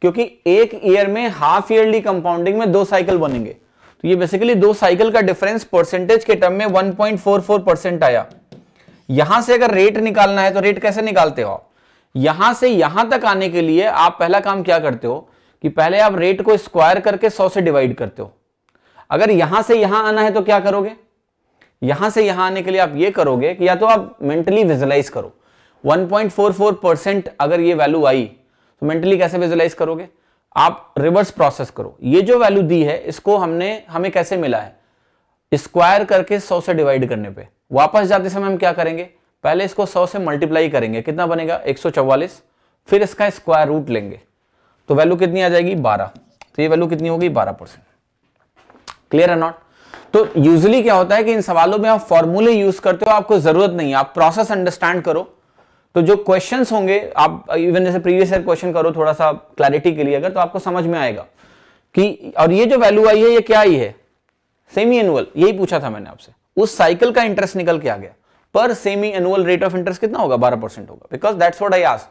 क्योंकि एक ईयर में हाफ ईयरली कंपाउंडिंग में दो साइकिल बनेंगे तो ये बेसिकली दो साइकिल का डिफरेंस परसेंटेज के टर्म में 1.44 परसेंट आया यहां से अगर रेट निकालना है तो रेट कैसे निकालते हो आप यहां से यहां तक आने के लिए आप पहला काम क्या करते हो कि पहले आप रेट को स्क्वायर करके सौ से डिवाइड करते हो अगर यहां से यहां आना है तो क्या करोगे यहां से यहां आने के लिए आप ये करोगे कि या तो आप मेंटली विजुलाइज करो 1.44 परसेंट अगर ये वैल्यू आई तो मेंटली कैसे विजुलाइज करोगे आप रिवर्स प्रोसेस करो ये जो वैल्यू दी है इसको हमने हमें कैसे मिला है स्क्वायर करके 100 से डिवाइड करने पे वापस जाते समय हम क्या करेंगे पहले इसको 100 से मल्टीप्लाई करेंगे कितना बनेगा 144 फिर इसका स्क्वायर रूट लेंगे तो वैल्यू कितनी आ जाएगी 12 तो ये वैल्यू कितनी होगी 12 परसेंट क्लियर है नॉट तो यूजली क्या होता है कि इन सवालों में आप फॉर्मूले यूज करते हो आपको जरूरत नहीं है आप प्रोसेस अंडरस्टैंड करो तो जो क्वेश्चन होंगे आप इवन जैसे प्रीवियस ईयर क्वेश्चन करो थोड़ा सा क्लैरिटी के लिए अगर तो आपको समझ में आएगा कि और ये जो वैल्यू आई है ये क्या आई है सेमी एनुअल यही पूछा था मैंने आपसे उस साइकिल का इंटरेस्ट निकल के आ गया पर semi annual rate of interest कितना होगा बारह परसेंट होगा because that's what I ask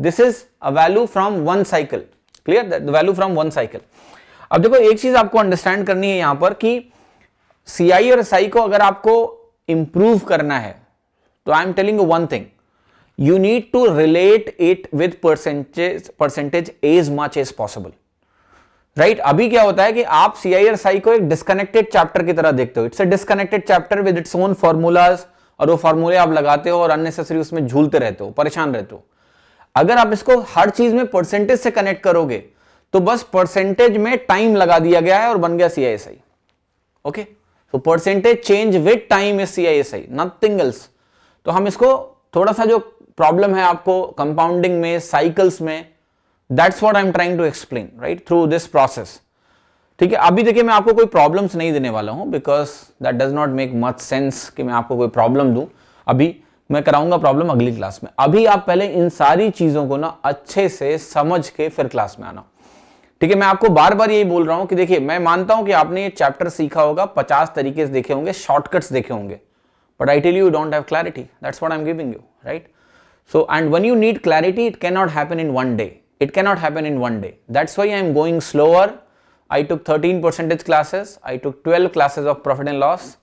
this is a value from one cycle clear value from one cycle अब देखो एक चीज आपको अंडरस्टैंड करनी है यहां पर कि सी और एस को अगर आपको इंप्रूव करना है तो I am telling one thing you need to relate it with percentage percentage as much as possible right अभी क्या होता है कि आप सी आई और साई को एक डिस्कनेक्टेड चैप्टर की तरह देखते हो it's a disconnected chapter with its own formulas और वो फॉर्मूले आप लगाते हो और अननेसेसरी उसमें झूलते रहते हो परेशान रहते हो अगर आप इसको हर चीज में परसेंटेज से कनेक्ट करोगे तो बस परसेंटेज में टाइम लगा दिया गया है और बन गया C I S I okay so percentage change with time is C nothing else तो हम इसको थोड़ा सा जो प्रॉब्लम है आपको कंपाउंडिंग में साइकिल्स में that's what I am trying to explain right through this process ठीक है अभी देखिए मैं आपको कोई प्रॉब्लम्स नहीं देने वाला हूं because that does not make much sense कि मैं आपको कोई प्रॉब्लम दू अभी मैं कराऊंगा प्रॉब्लम अगली क्लास में अभी आप पहले इन सारी चीजों को ना अच्छे से समझ के फिर क्लास में आना ठीक है मैं आपको बार बार यही बोल रहा हूं कि देखिए मैं मानता हूं कि आपने ये चैप्टर सीखा होगा पचास तरीके से देखे होंगे शॉर्टकट्स देखे होंगे but I tell you don't have clarity that's what I am giving you right so and when you need clarity it can not happen in one day it can not happen in one day that's why I am going slower I took thirteen percentage classes I took twelve classes of profit and loss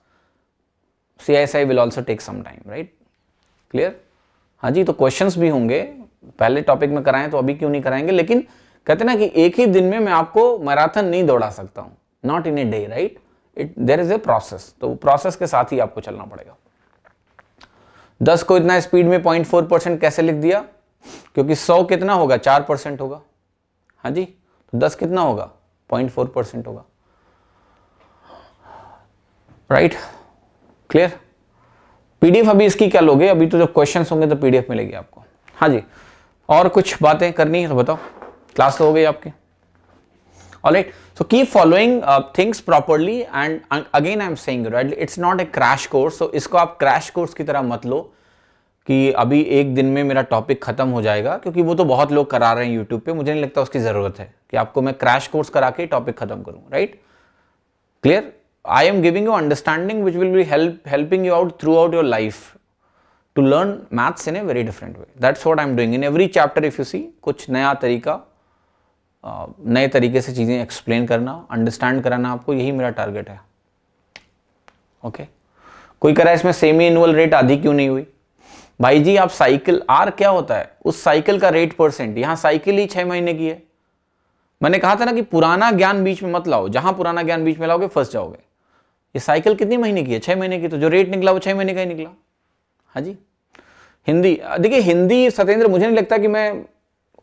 see will also take some time right clear हाँ जी तो question भी होंगे पहले topic में कराएं तो अभी क्यों नहीं कराएंगे लेकिन कहते ना कि एक ही दिन में मैं आपको मैराथन नहीं दौड़ा सकता हूं not in a day right it there is a process तो प्रोसेस के साथ ही आपको चलना पड़ेगा दस को इतना स्पीड में पॉइंट फोर परसेंट कैसे लिख दिया क्योंकि सौ कितना होगा चार परसेंट होगा हाँ जी तो दस कितना होगा पॉइंट फोर परसेंट होगा राइट क्लियर पीडीएफ अभी इसकी क्या लोगे अभी तो जब क्वेश्चन होंगे तो पीडीएफ मिलेगी आपको हाँ जी और कुछ बातें करनी है तो बताओ क्लास तो हो गई आपकी all right so following uh, things properly and uh, again I'm saying right it's not a crash course इसको आप क्रैश कोर्स की तरह मत लो कि अभी एक दिन में मेरा टॉपिक ख़त्म हो जाएगा क्योंकि वो तो बहुत लोग करा रहे हैं यूट्यूब पे मुझे नहीं लगता उसकी ज़रूरत है कि आपको मैं क्रैश कोर्स करा के टॉपिक ख़त्म करूँ right clear I am giving you understanding which will be help helping you out throughout your life to learn maths in a very different way that's what I am doing in every chapter if you see कुछ नया तरीका नए तरीके से चीज़ें explain करना understand कराना आपको यही मेरा टारगेट है ओके कोई कह रहा है इसमें सेमी एनुअल रेट आधी क्यों नहीं हुई भाई जी आप साइकिल आर क्या होता है उस साइकिल का रेट परसेंट यहाँ साइकिल ही छः महीने की है मैंने कहा था ना कि पुराना ज्ञान बीच में मत लाओ जहाँ पुराना ज्ञान बीच में लाओगे फंस जाओगे ये साइकिल कितनी महीने की है छः महीने की तो जो रेट निकला वो छः महीने का ही निकला हाँ जी हिंदी देखिए हिंदी सत्येंद्र मुझे नहीं लगता कि मैं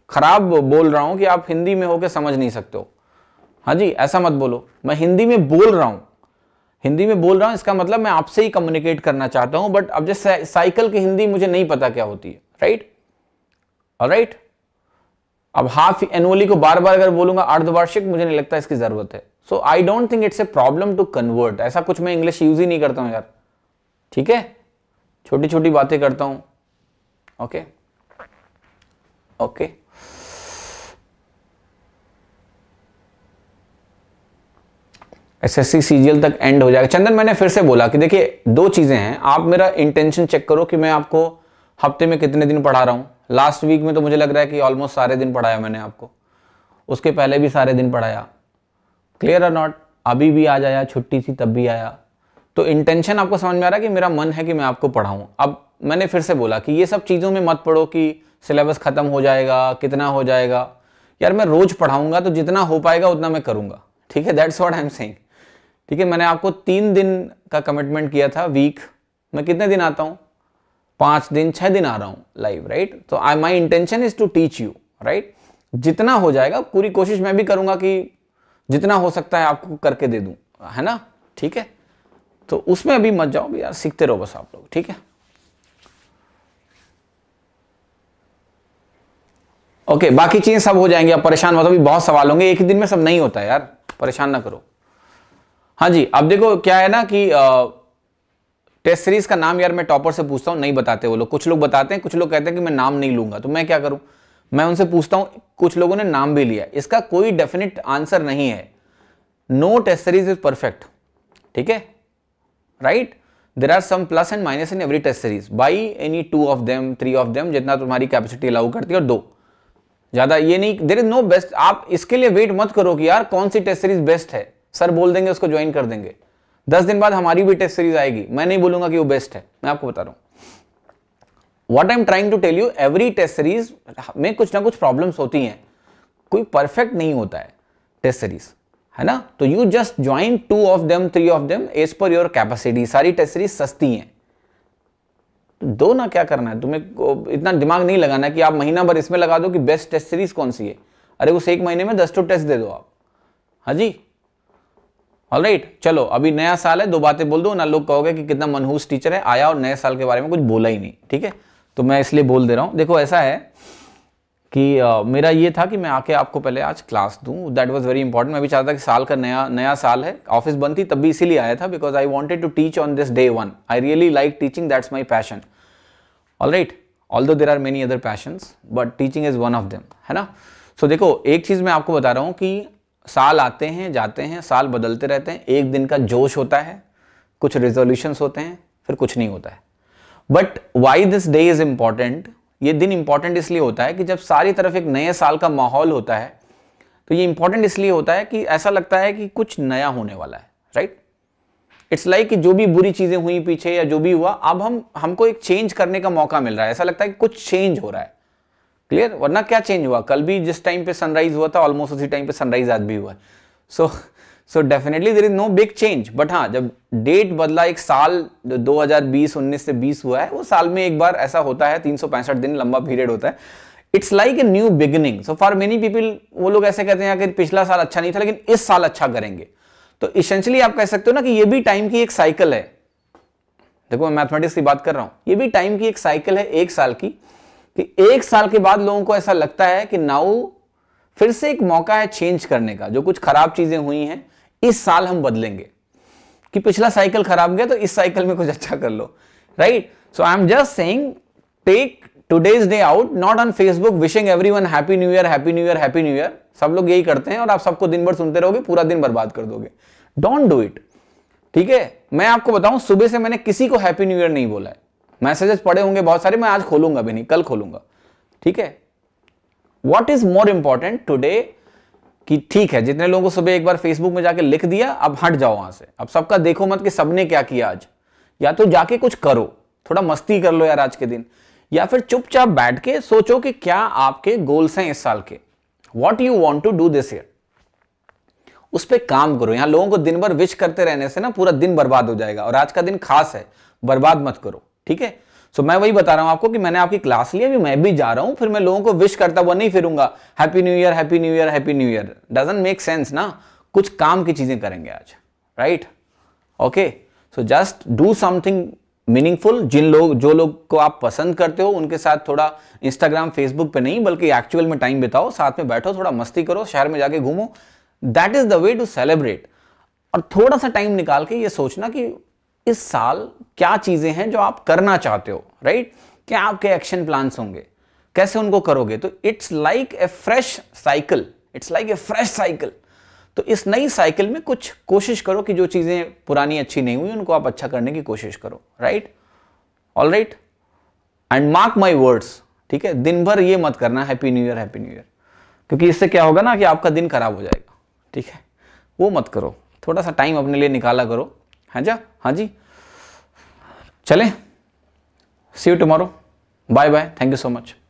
खराब बोल रहा हूं कि आप हिंदी में होकर समझ नहीं सकते हो हाँ जी ऐसा मत बोलो मैं हिंदी में बोल रहा हूं हिंदी में बोल रहा हूं इसका मतलब मैं आपसे ही कम्युनिकेट करना चाहता हूं बट अब जैसे साइकिल की हिंदी मुझे नहीं पता क्या होती है राइट और राइट अब हाफ एनुअली को बार बार अगर बोलूंगा अर्धवार्षिक मुझे नहीं लगता इसकी जरूरत है so I don't think it's a problem to convert ऐसा कुछ मैं इंग्लिश यूज ही नहीं करता हूं यार ठीक है छोटी छोटी बातें करता हूं okay okay? Okay okay. SSC CGL तक एंड हो जाएगा चंदन मैंने फिर से बोला कि देखिए दो चीज़ें हैं आप मेरा इंटेंशन चेक करो कि मैं आपको हफ्ते में कितने दिन पढ़ा रहा हूँ लास्ट वीक में तो मुझे लग रहा है कि ऑलमोस्ट सारे दिन पढ़ाया मैंने आपको उसके पहले भी सारे दिन पढ़ाया क्लियर आर नॉट अभी भी आज आया छुट्टी थी तब भी आया तो इंटेंशन आपको समझ में आ रहा है कि मेरा मन है कि मैं आपको पढ़ाऊँ अब मैंने फिर से बोला कि ये सब चीज़ों में मत पढ़ो कि सिलेबस ख़त्म हो जाएगा कितना हो जाएगा यार मैं रोज़ पढ़ाऊँगा तो जितना हो पाएगा उतना मैं करूँगा ठीक है that's what I am saying ठीक है मैंने आपको तीन दिन का कमिटमेंट किया था वीक मैं कितने दिन आता हूँ पाँच दिन छः दिन आ रहा हूँ लाइव राइट तो I my intention is to teach you right जितना हो जाएगा पूरी कोशिश मैं भी करूँगा कि जितना हो सकता है आपको करके दे दूँ है ना ठीक है तो उसमें अभी मत जाओ यार सीखते रहो बस आप लोग ठीक है ओके बाकी चीजें सब हो जाएंगी आप परेशान मत अभी बहुत सवाल होंगे एक ही दिन में सब नहीं होता है यार परेशान ना करो हाँ जी अब देखो क्या है ना कि आ, टेस्ट सीरीज का नाम यार मैं टॉपर से पूछता हूँ नहीं बताते वो लोग कुछ लोग बताते हैं कुछ लोग कहते हैं कि मैं नाम नहीं लूंगा तो मैं क्या करूँ मैं उनसे पूछता हूँ कुछ लोगों ने नाम भी लिया इसका कोई डेफिनेट आंसर नहीं है no test series is perfect ठीक है right there are some plus and minus in every test series by any two of them three of them जितना तुम्हारी कैपेसिटी अलाउ करती है और दो ज़्यादा ये नहीं देर इज नो बेस्ट आप इसके लिए वेट मत करो कि यार कौन सी टेस्ट सीरीज बेस्ट है सर बोल देंगे उसको ज्वाइन कर देंगे दस दिन बाद हमारी भी टेस्ट सीरीज आएगी मैं नहीं बोलूंगा कि वो बेस्ट है मैं आपको बता रहा हूं what I am trying to tell you every test series में कुछ ना कुछ प्रॉब्लम्स होती हैं कोई परफेक्ट नहीं होता है टेस्ट सीरीज है ना तो you just join two of them three of them as per your capacity सारी टेस्ट सीरीज सस्ती हैं दो ना क्या करना है तुम्हें इतना दिमाग नहीं लगाना कि आप महीना भर इसमें लगा दो कि बेस्ट टेस्ट सीरीज कौन सी है अरे उस एक महीने में दस टू टेस्ट दे दो आप हाँ जी राइट right, चलो अभी नया साल है दो बातें बोल दो ना लोग कहोगे कि कितना मनहूस टीचर है आया और नए साल के बारे में कुछ बोला ही नहीं ठीक है तो मैं इसलिए बोल दे रहा हूँ देखो ऐसा है कि आ, मेरा ये था कि मैं आके आपको पहले आज क्लास दूँ दैट वॉज वेरी इंपॉर्टेंट मैं भी चाहता था कि साल का नया नया साल है ऑफिस बंद थी तब भी इसीलिए आया था because I wanted to teach on this day one I really like teaching that's my passion all right although there are many other passions but teaching is one of them है ना सो so, देखो एक चीज़ मैं आपको बता रहा हूँ कि साल आते हैं जाते हैं साल बदलते रहते हैं एक दिन का जोश होता है कुछ रेजोल्यूशंस होते हैं फिर कुछ नहीं होता है but why this day is important ये दिन इंपॉर्टेंट इसलिए होता है कि जब सारी तरफ एक नए साल का माहौल होता है तो ये इंपॉर्टेंट इसलिए होता है कि ऐसा लगता है कि कुछ नया होने वाला है राइट इट्स लाइक कि जो भी बुरी चीज़ें हुई पीछे या जो भी हुआ अब हम हमको एक चेंज करने का मौका मिल रहा है ऐसा लगता है कि कुछ चेंज हो रहा है क्लियर वरना क्या चेंज हुआ कल भी जिस टाइम पे सनराइज हुआ था ऑलमोस्ट उसी टाइम पे सनराइज आज भी हुआ so so definitely there is no big change but हाँ जब डेट बदला एक साल दो हजार से 20 हुआ है वो साल में एक बार ऐसा होता है तीन दिन लंबा पीरियड होता है it's like a new beginning so for many people वो लोग ऐसे कहते हैं कि पिछला साल अच्छा नहीं था लेकिन इस साल अच्छा करेंगे तो इसेंशियली आप कह सकते हो ना कि ये भी टाइम की एक साइकिल है देखो मैं मैथमेटिक्स की बात कर रहा हूं ये भी टाइम की एक साइकिल है एक साल की कि एक साल के बाद लोगों को ऐसा लगता है कि नाउ फिर से एक मौका है चेंज करने का जो कुछ खराब चीजें हुई हैं इस साल हम बदलेंगे कि पिछला साइकिल खराब गया तो इस साइकिल में कुछ अच्छा कर लो right so I am just saying take today's day out not on Facebook wishing everyone happy new year happy new year happy new year सब लोग यही करते हैं और आप सबको दिन भर सुनते रहोगे पूरा दिन बर्बाद कर दोगे डोंट डू इट ठीक है मैं आपको बताऊं सुबह से मैंने किसी को हैप्पी न्यू ईयर नहीं बोला है मैसेजेस पड़े होंगे बहुत सारे मैं आज खोलूंगा भी नहीं कल खोलूंगा ठीक है what is more important today कि ठीक है जितने लोगों को सुबह एक बार फेसबुक में जाके लिख दिया अब हट जाओ वहां से अब सबका देखो मत कि सबने क्या किया आज या तो जाके कुछ करो थोड़ा मस्ती कर लो यार आज के दिन या फिर चुपचाप बैठ के सोचो कि क्या आपके गोल्स हैं इस साल के what you want to do this year उस पर काम करो यहां लोगों को दिन भर विश करते रहने से ना पूरा दिन बर्बाद हो जाएगा और आज का दिन खास है बर्बाद मत करो ठीक है सो मैं वही बता रहा हूं आपको कि मैंने आपकी क्लास लिया भी मैं भी जा रहा हूं फिर मैं लोगों को विश करता हुआ नहीं फिरूंगा happy new year happy new year happy new year doesn't make sense ना कुछ काम की चीजें करेंगे आज right okay so just do something meaningful जिन लोग जो लोग को आप पसंद करते हो उनके साथ थोड़ा इंस्टाग्राम फेसबुक पे नहीं बल्कि एक्चुअल में टाइम बिताओ साथ में बैठो थोड़ा मस्ती करो शहर में जाके घूमो that is the way to celebrate और थोड़ा सा टाइम निकाल के ये सोचना कि इस साल क्या चीज़ें हैं जो आप करना चाहते हो राइट क्या आपके एक्शन प्लान्स होंगे कैसे उनको करोगे तो it's like a fresh cycle it's like a fresh cycle तो इस नई साइकिल में कुछ कोशिश करो कि जो चीज़ें पुरानी अच्छी नहीं हुई उनको आप अच्छा करने की कोशिश करो right all right and mark my words ठीक है दिन भर ये मत करना happy new year happy new year क्योंकि इससे क्या होगा ना कि आपका दिन खराब हो जाएगा ठीक है वो मत करो थोड़ा सा टाइम अपने लिए निकाला करो है जा हाँ जी हाँ चलें see you tomorrow bye bye thank you so much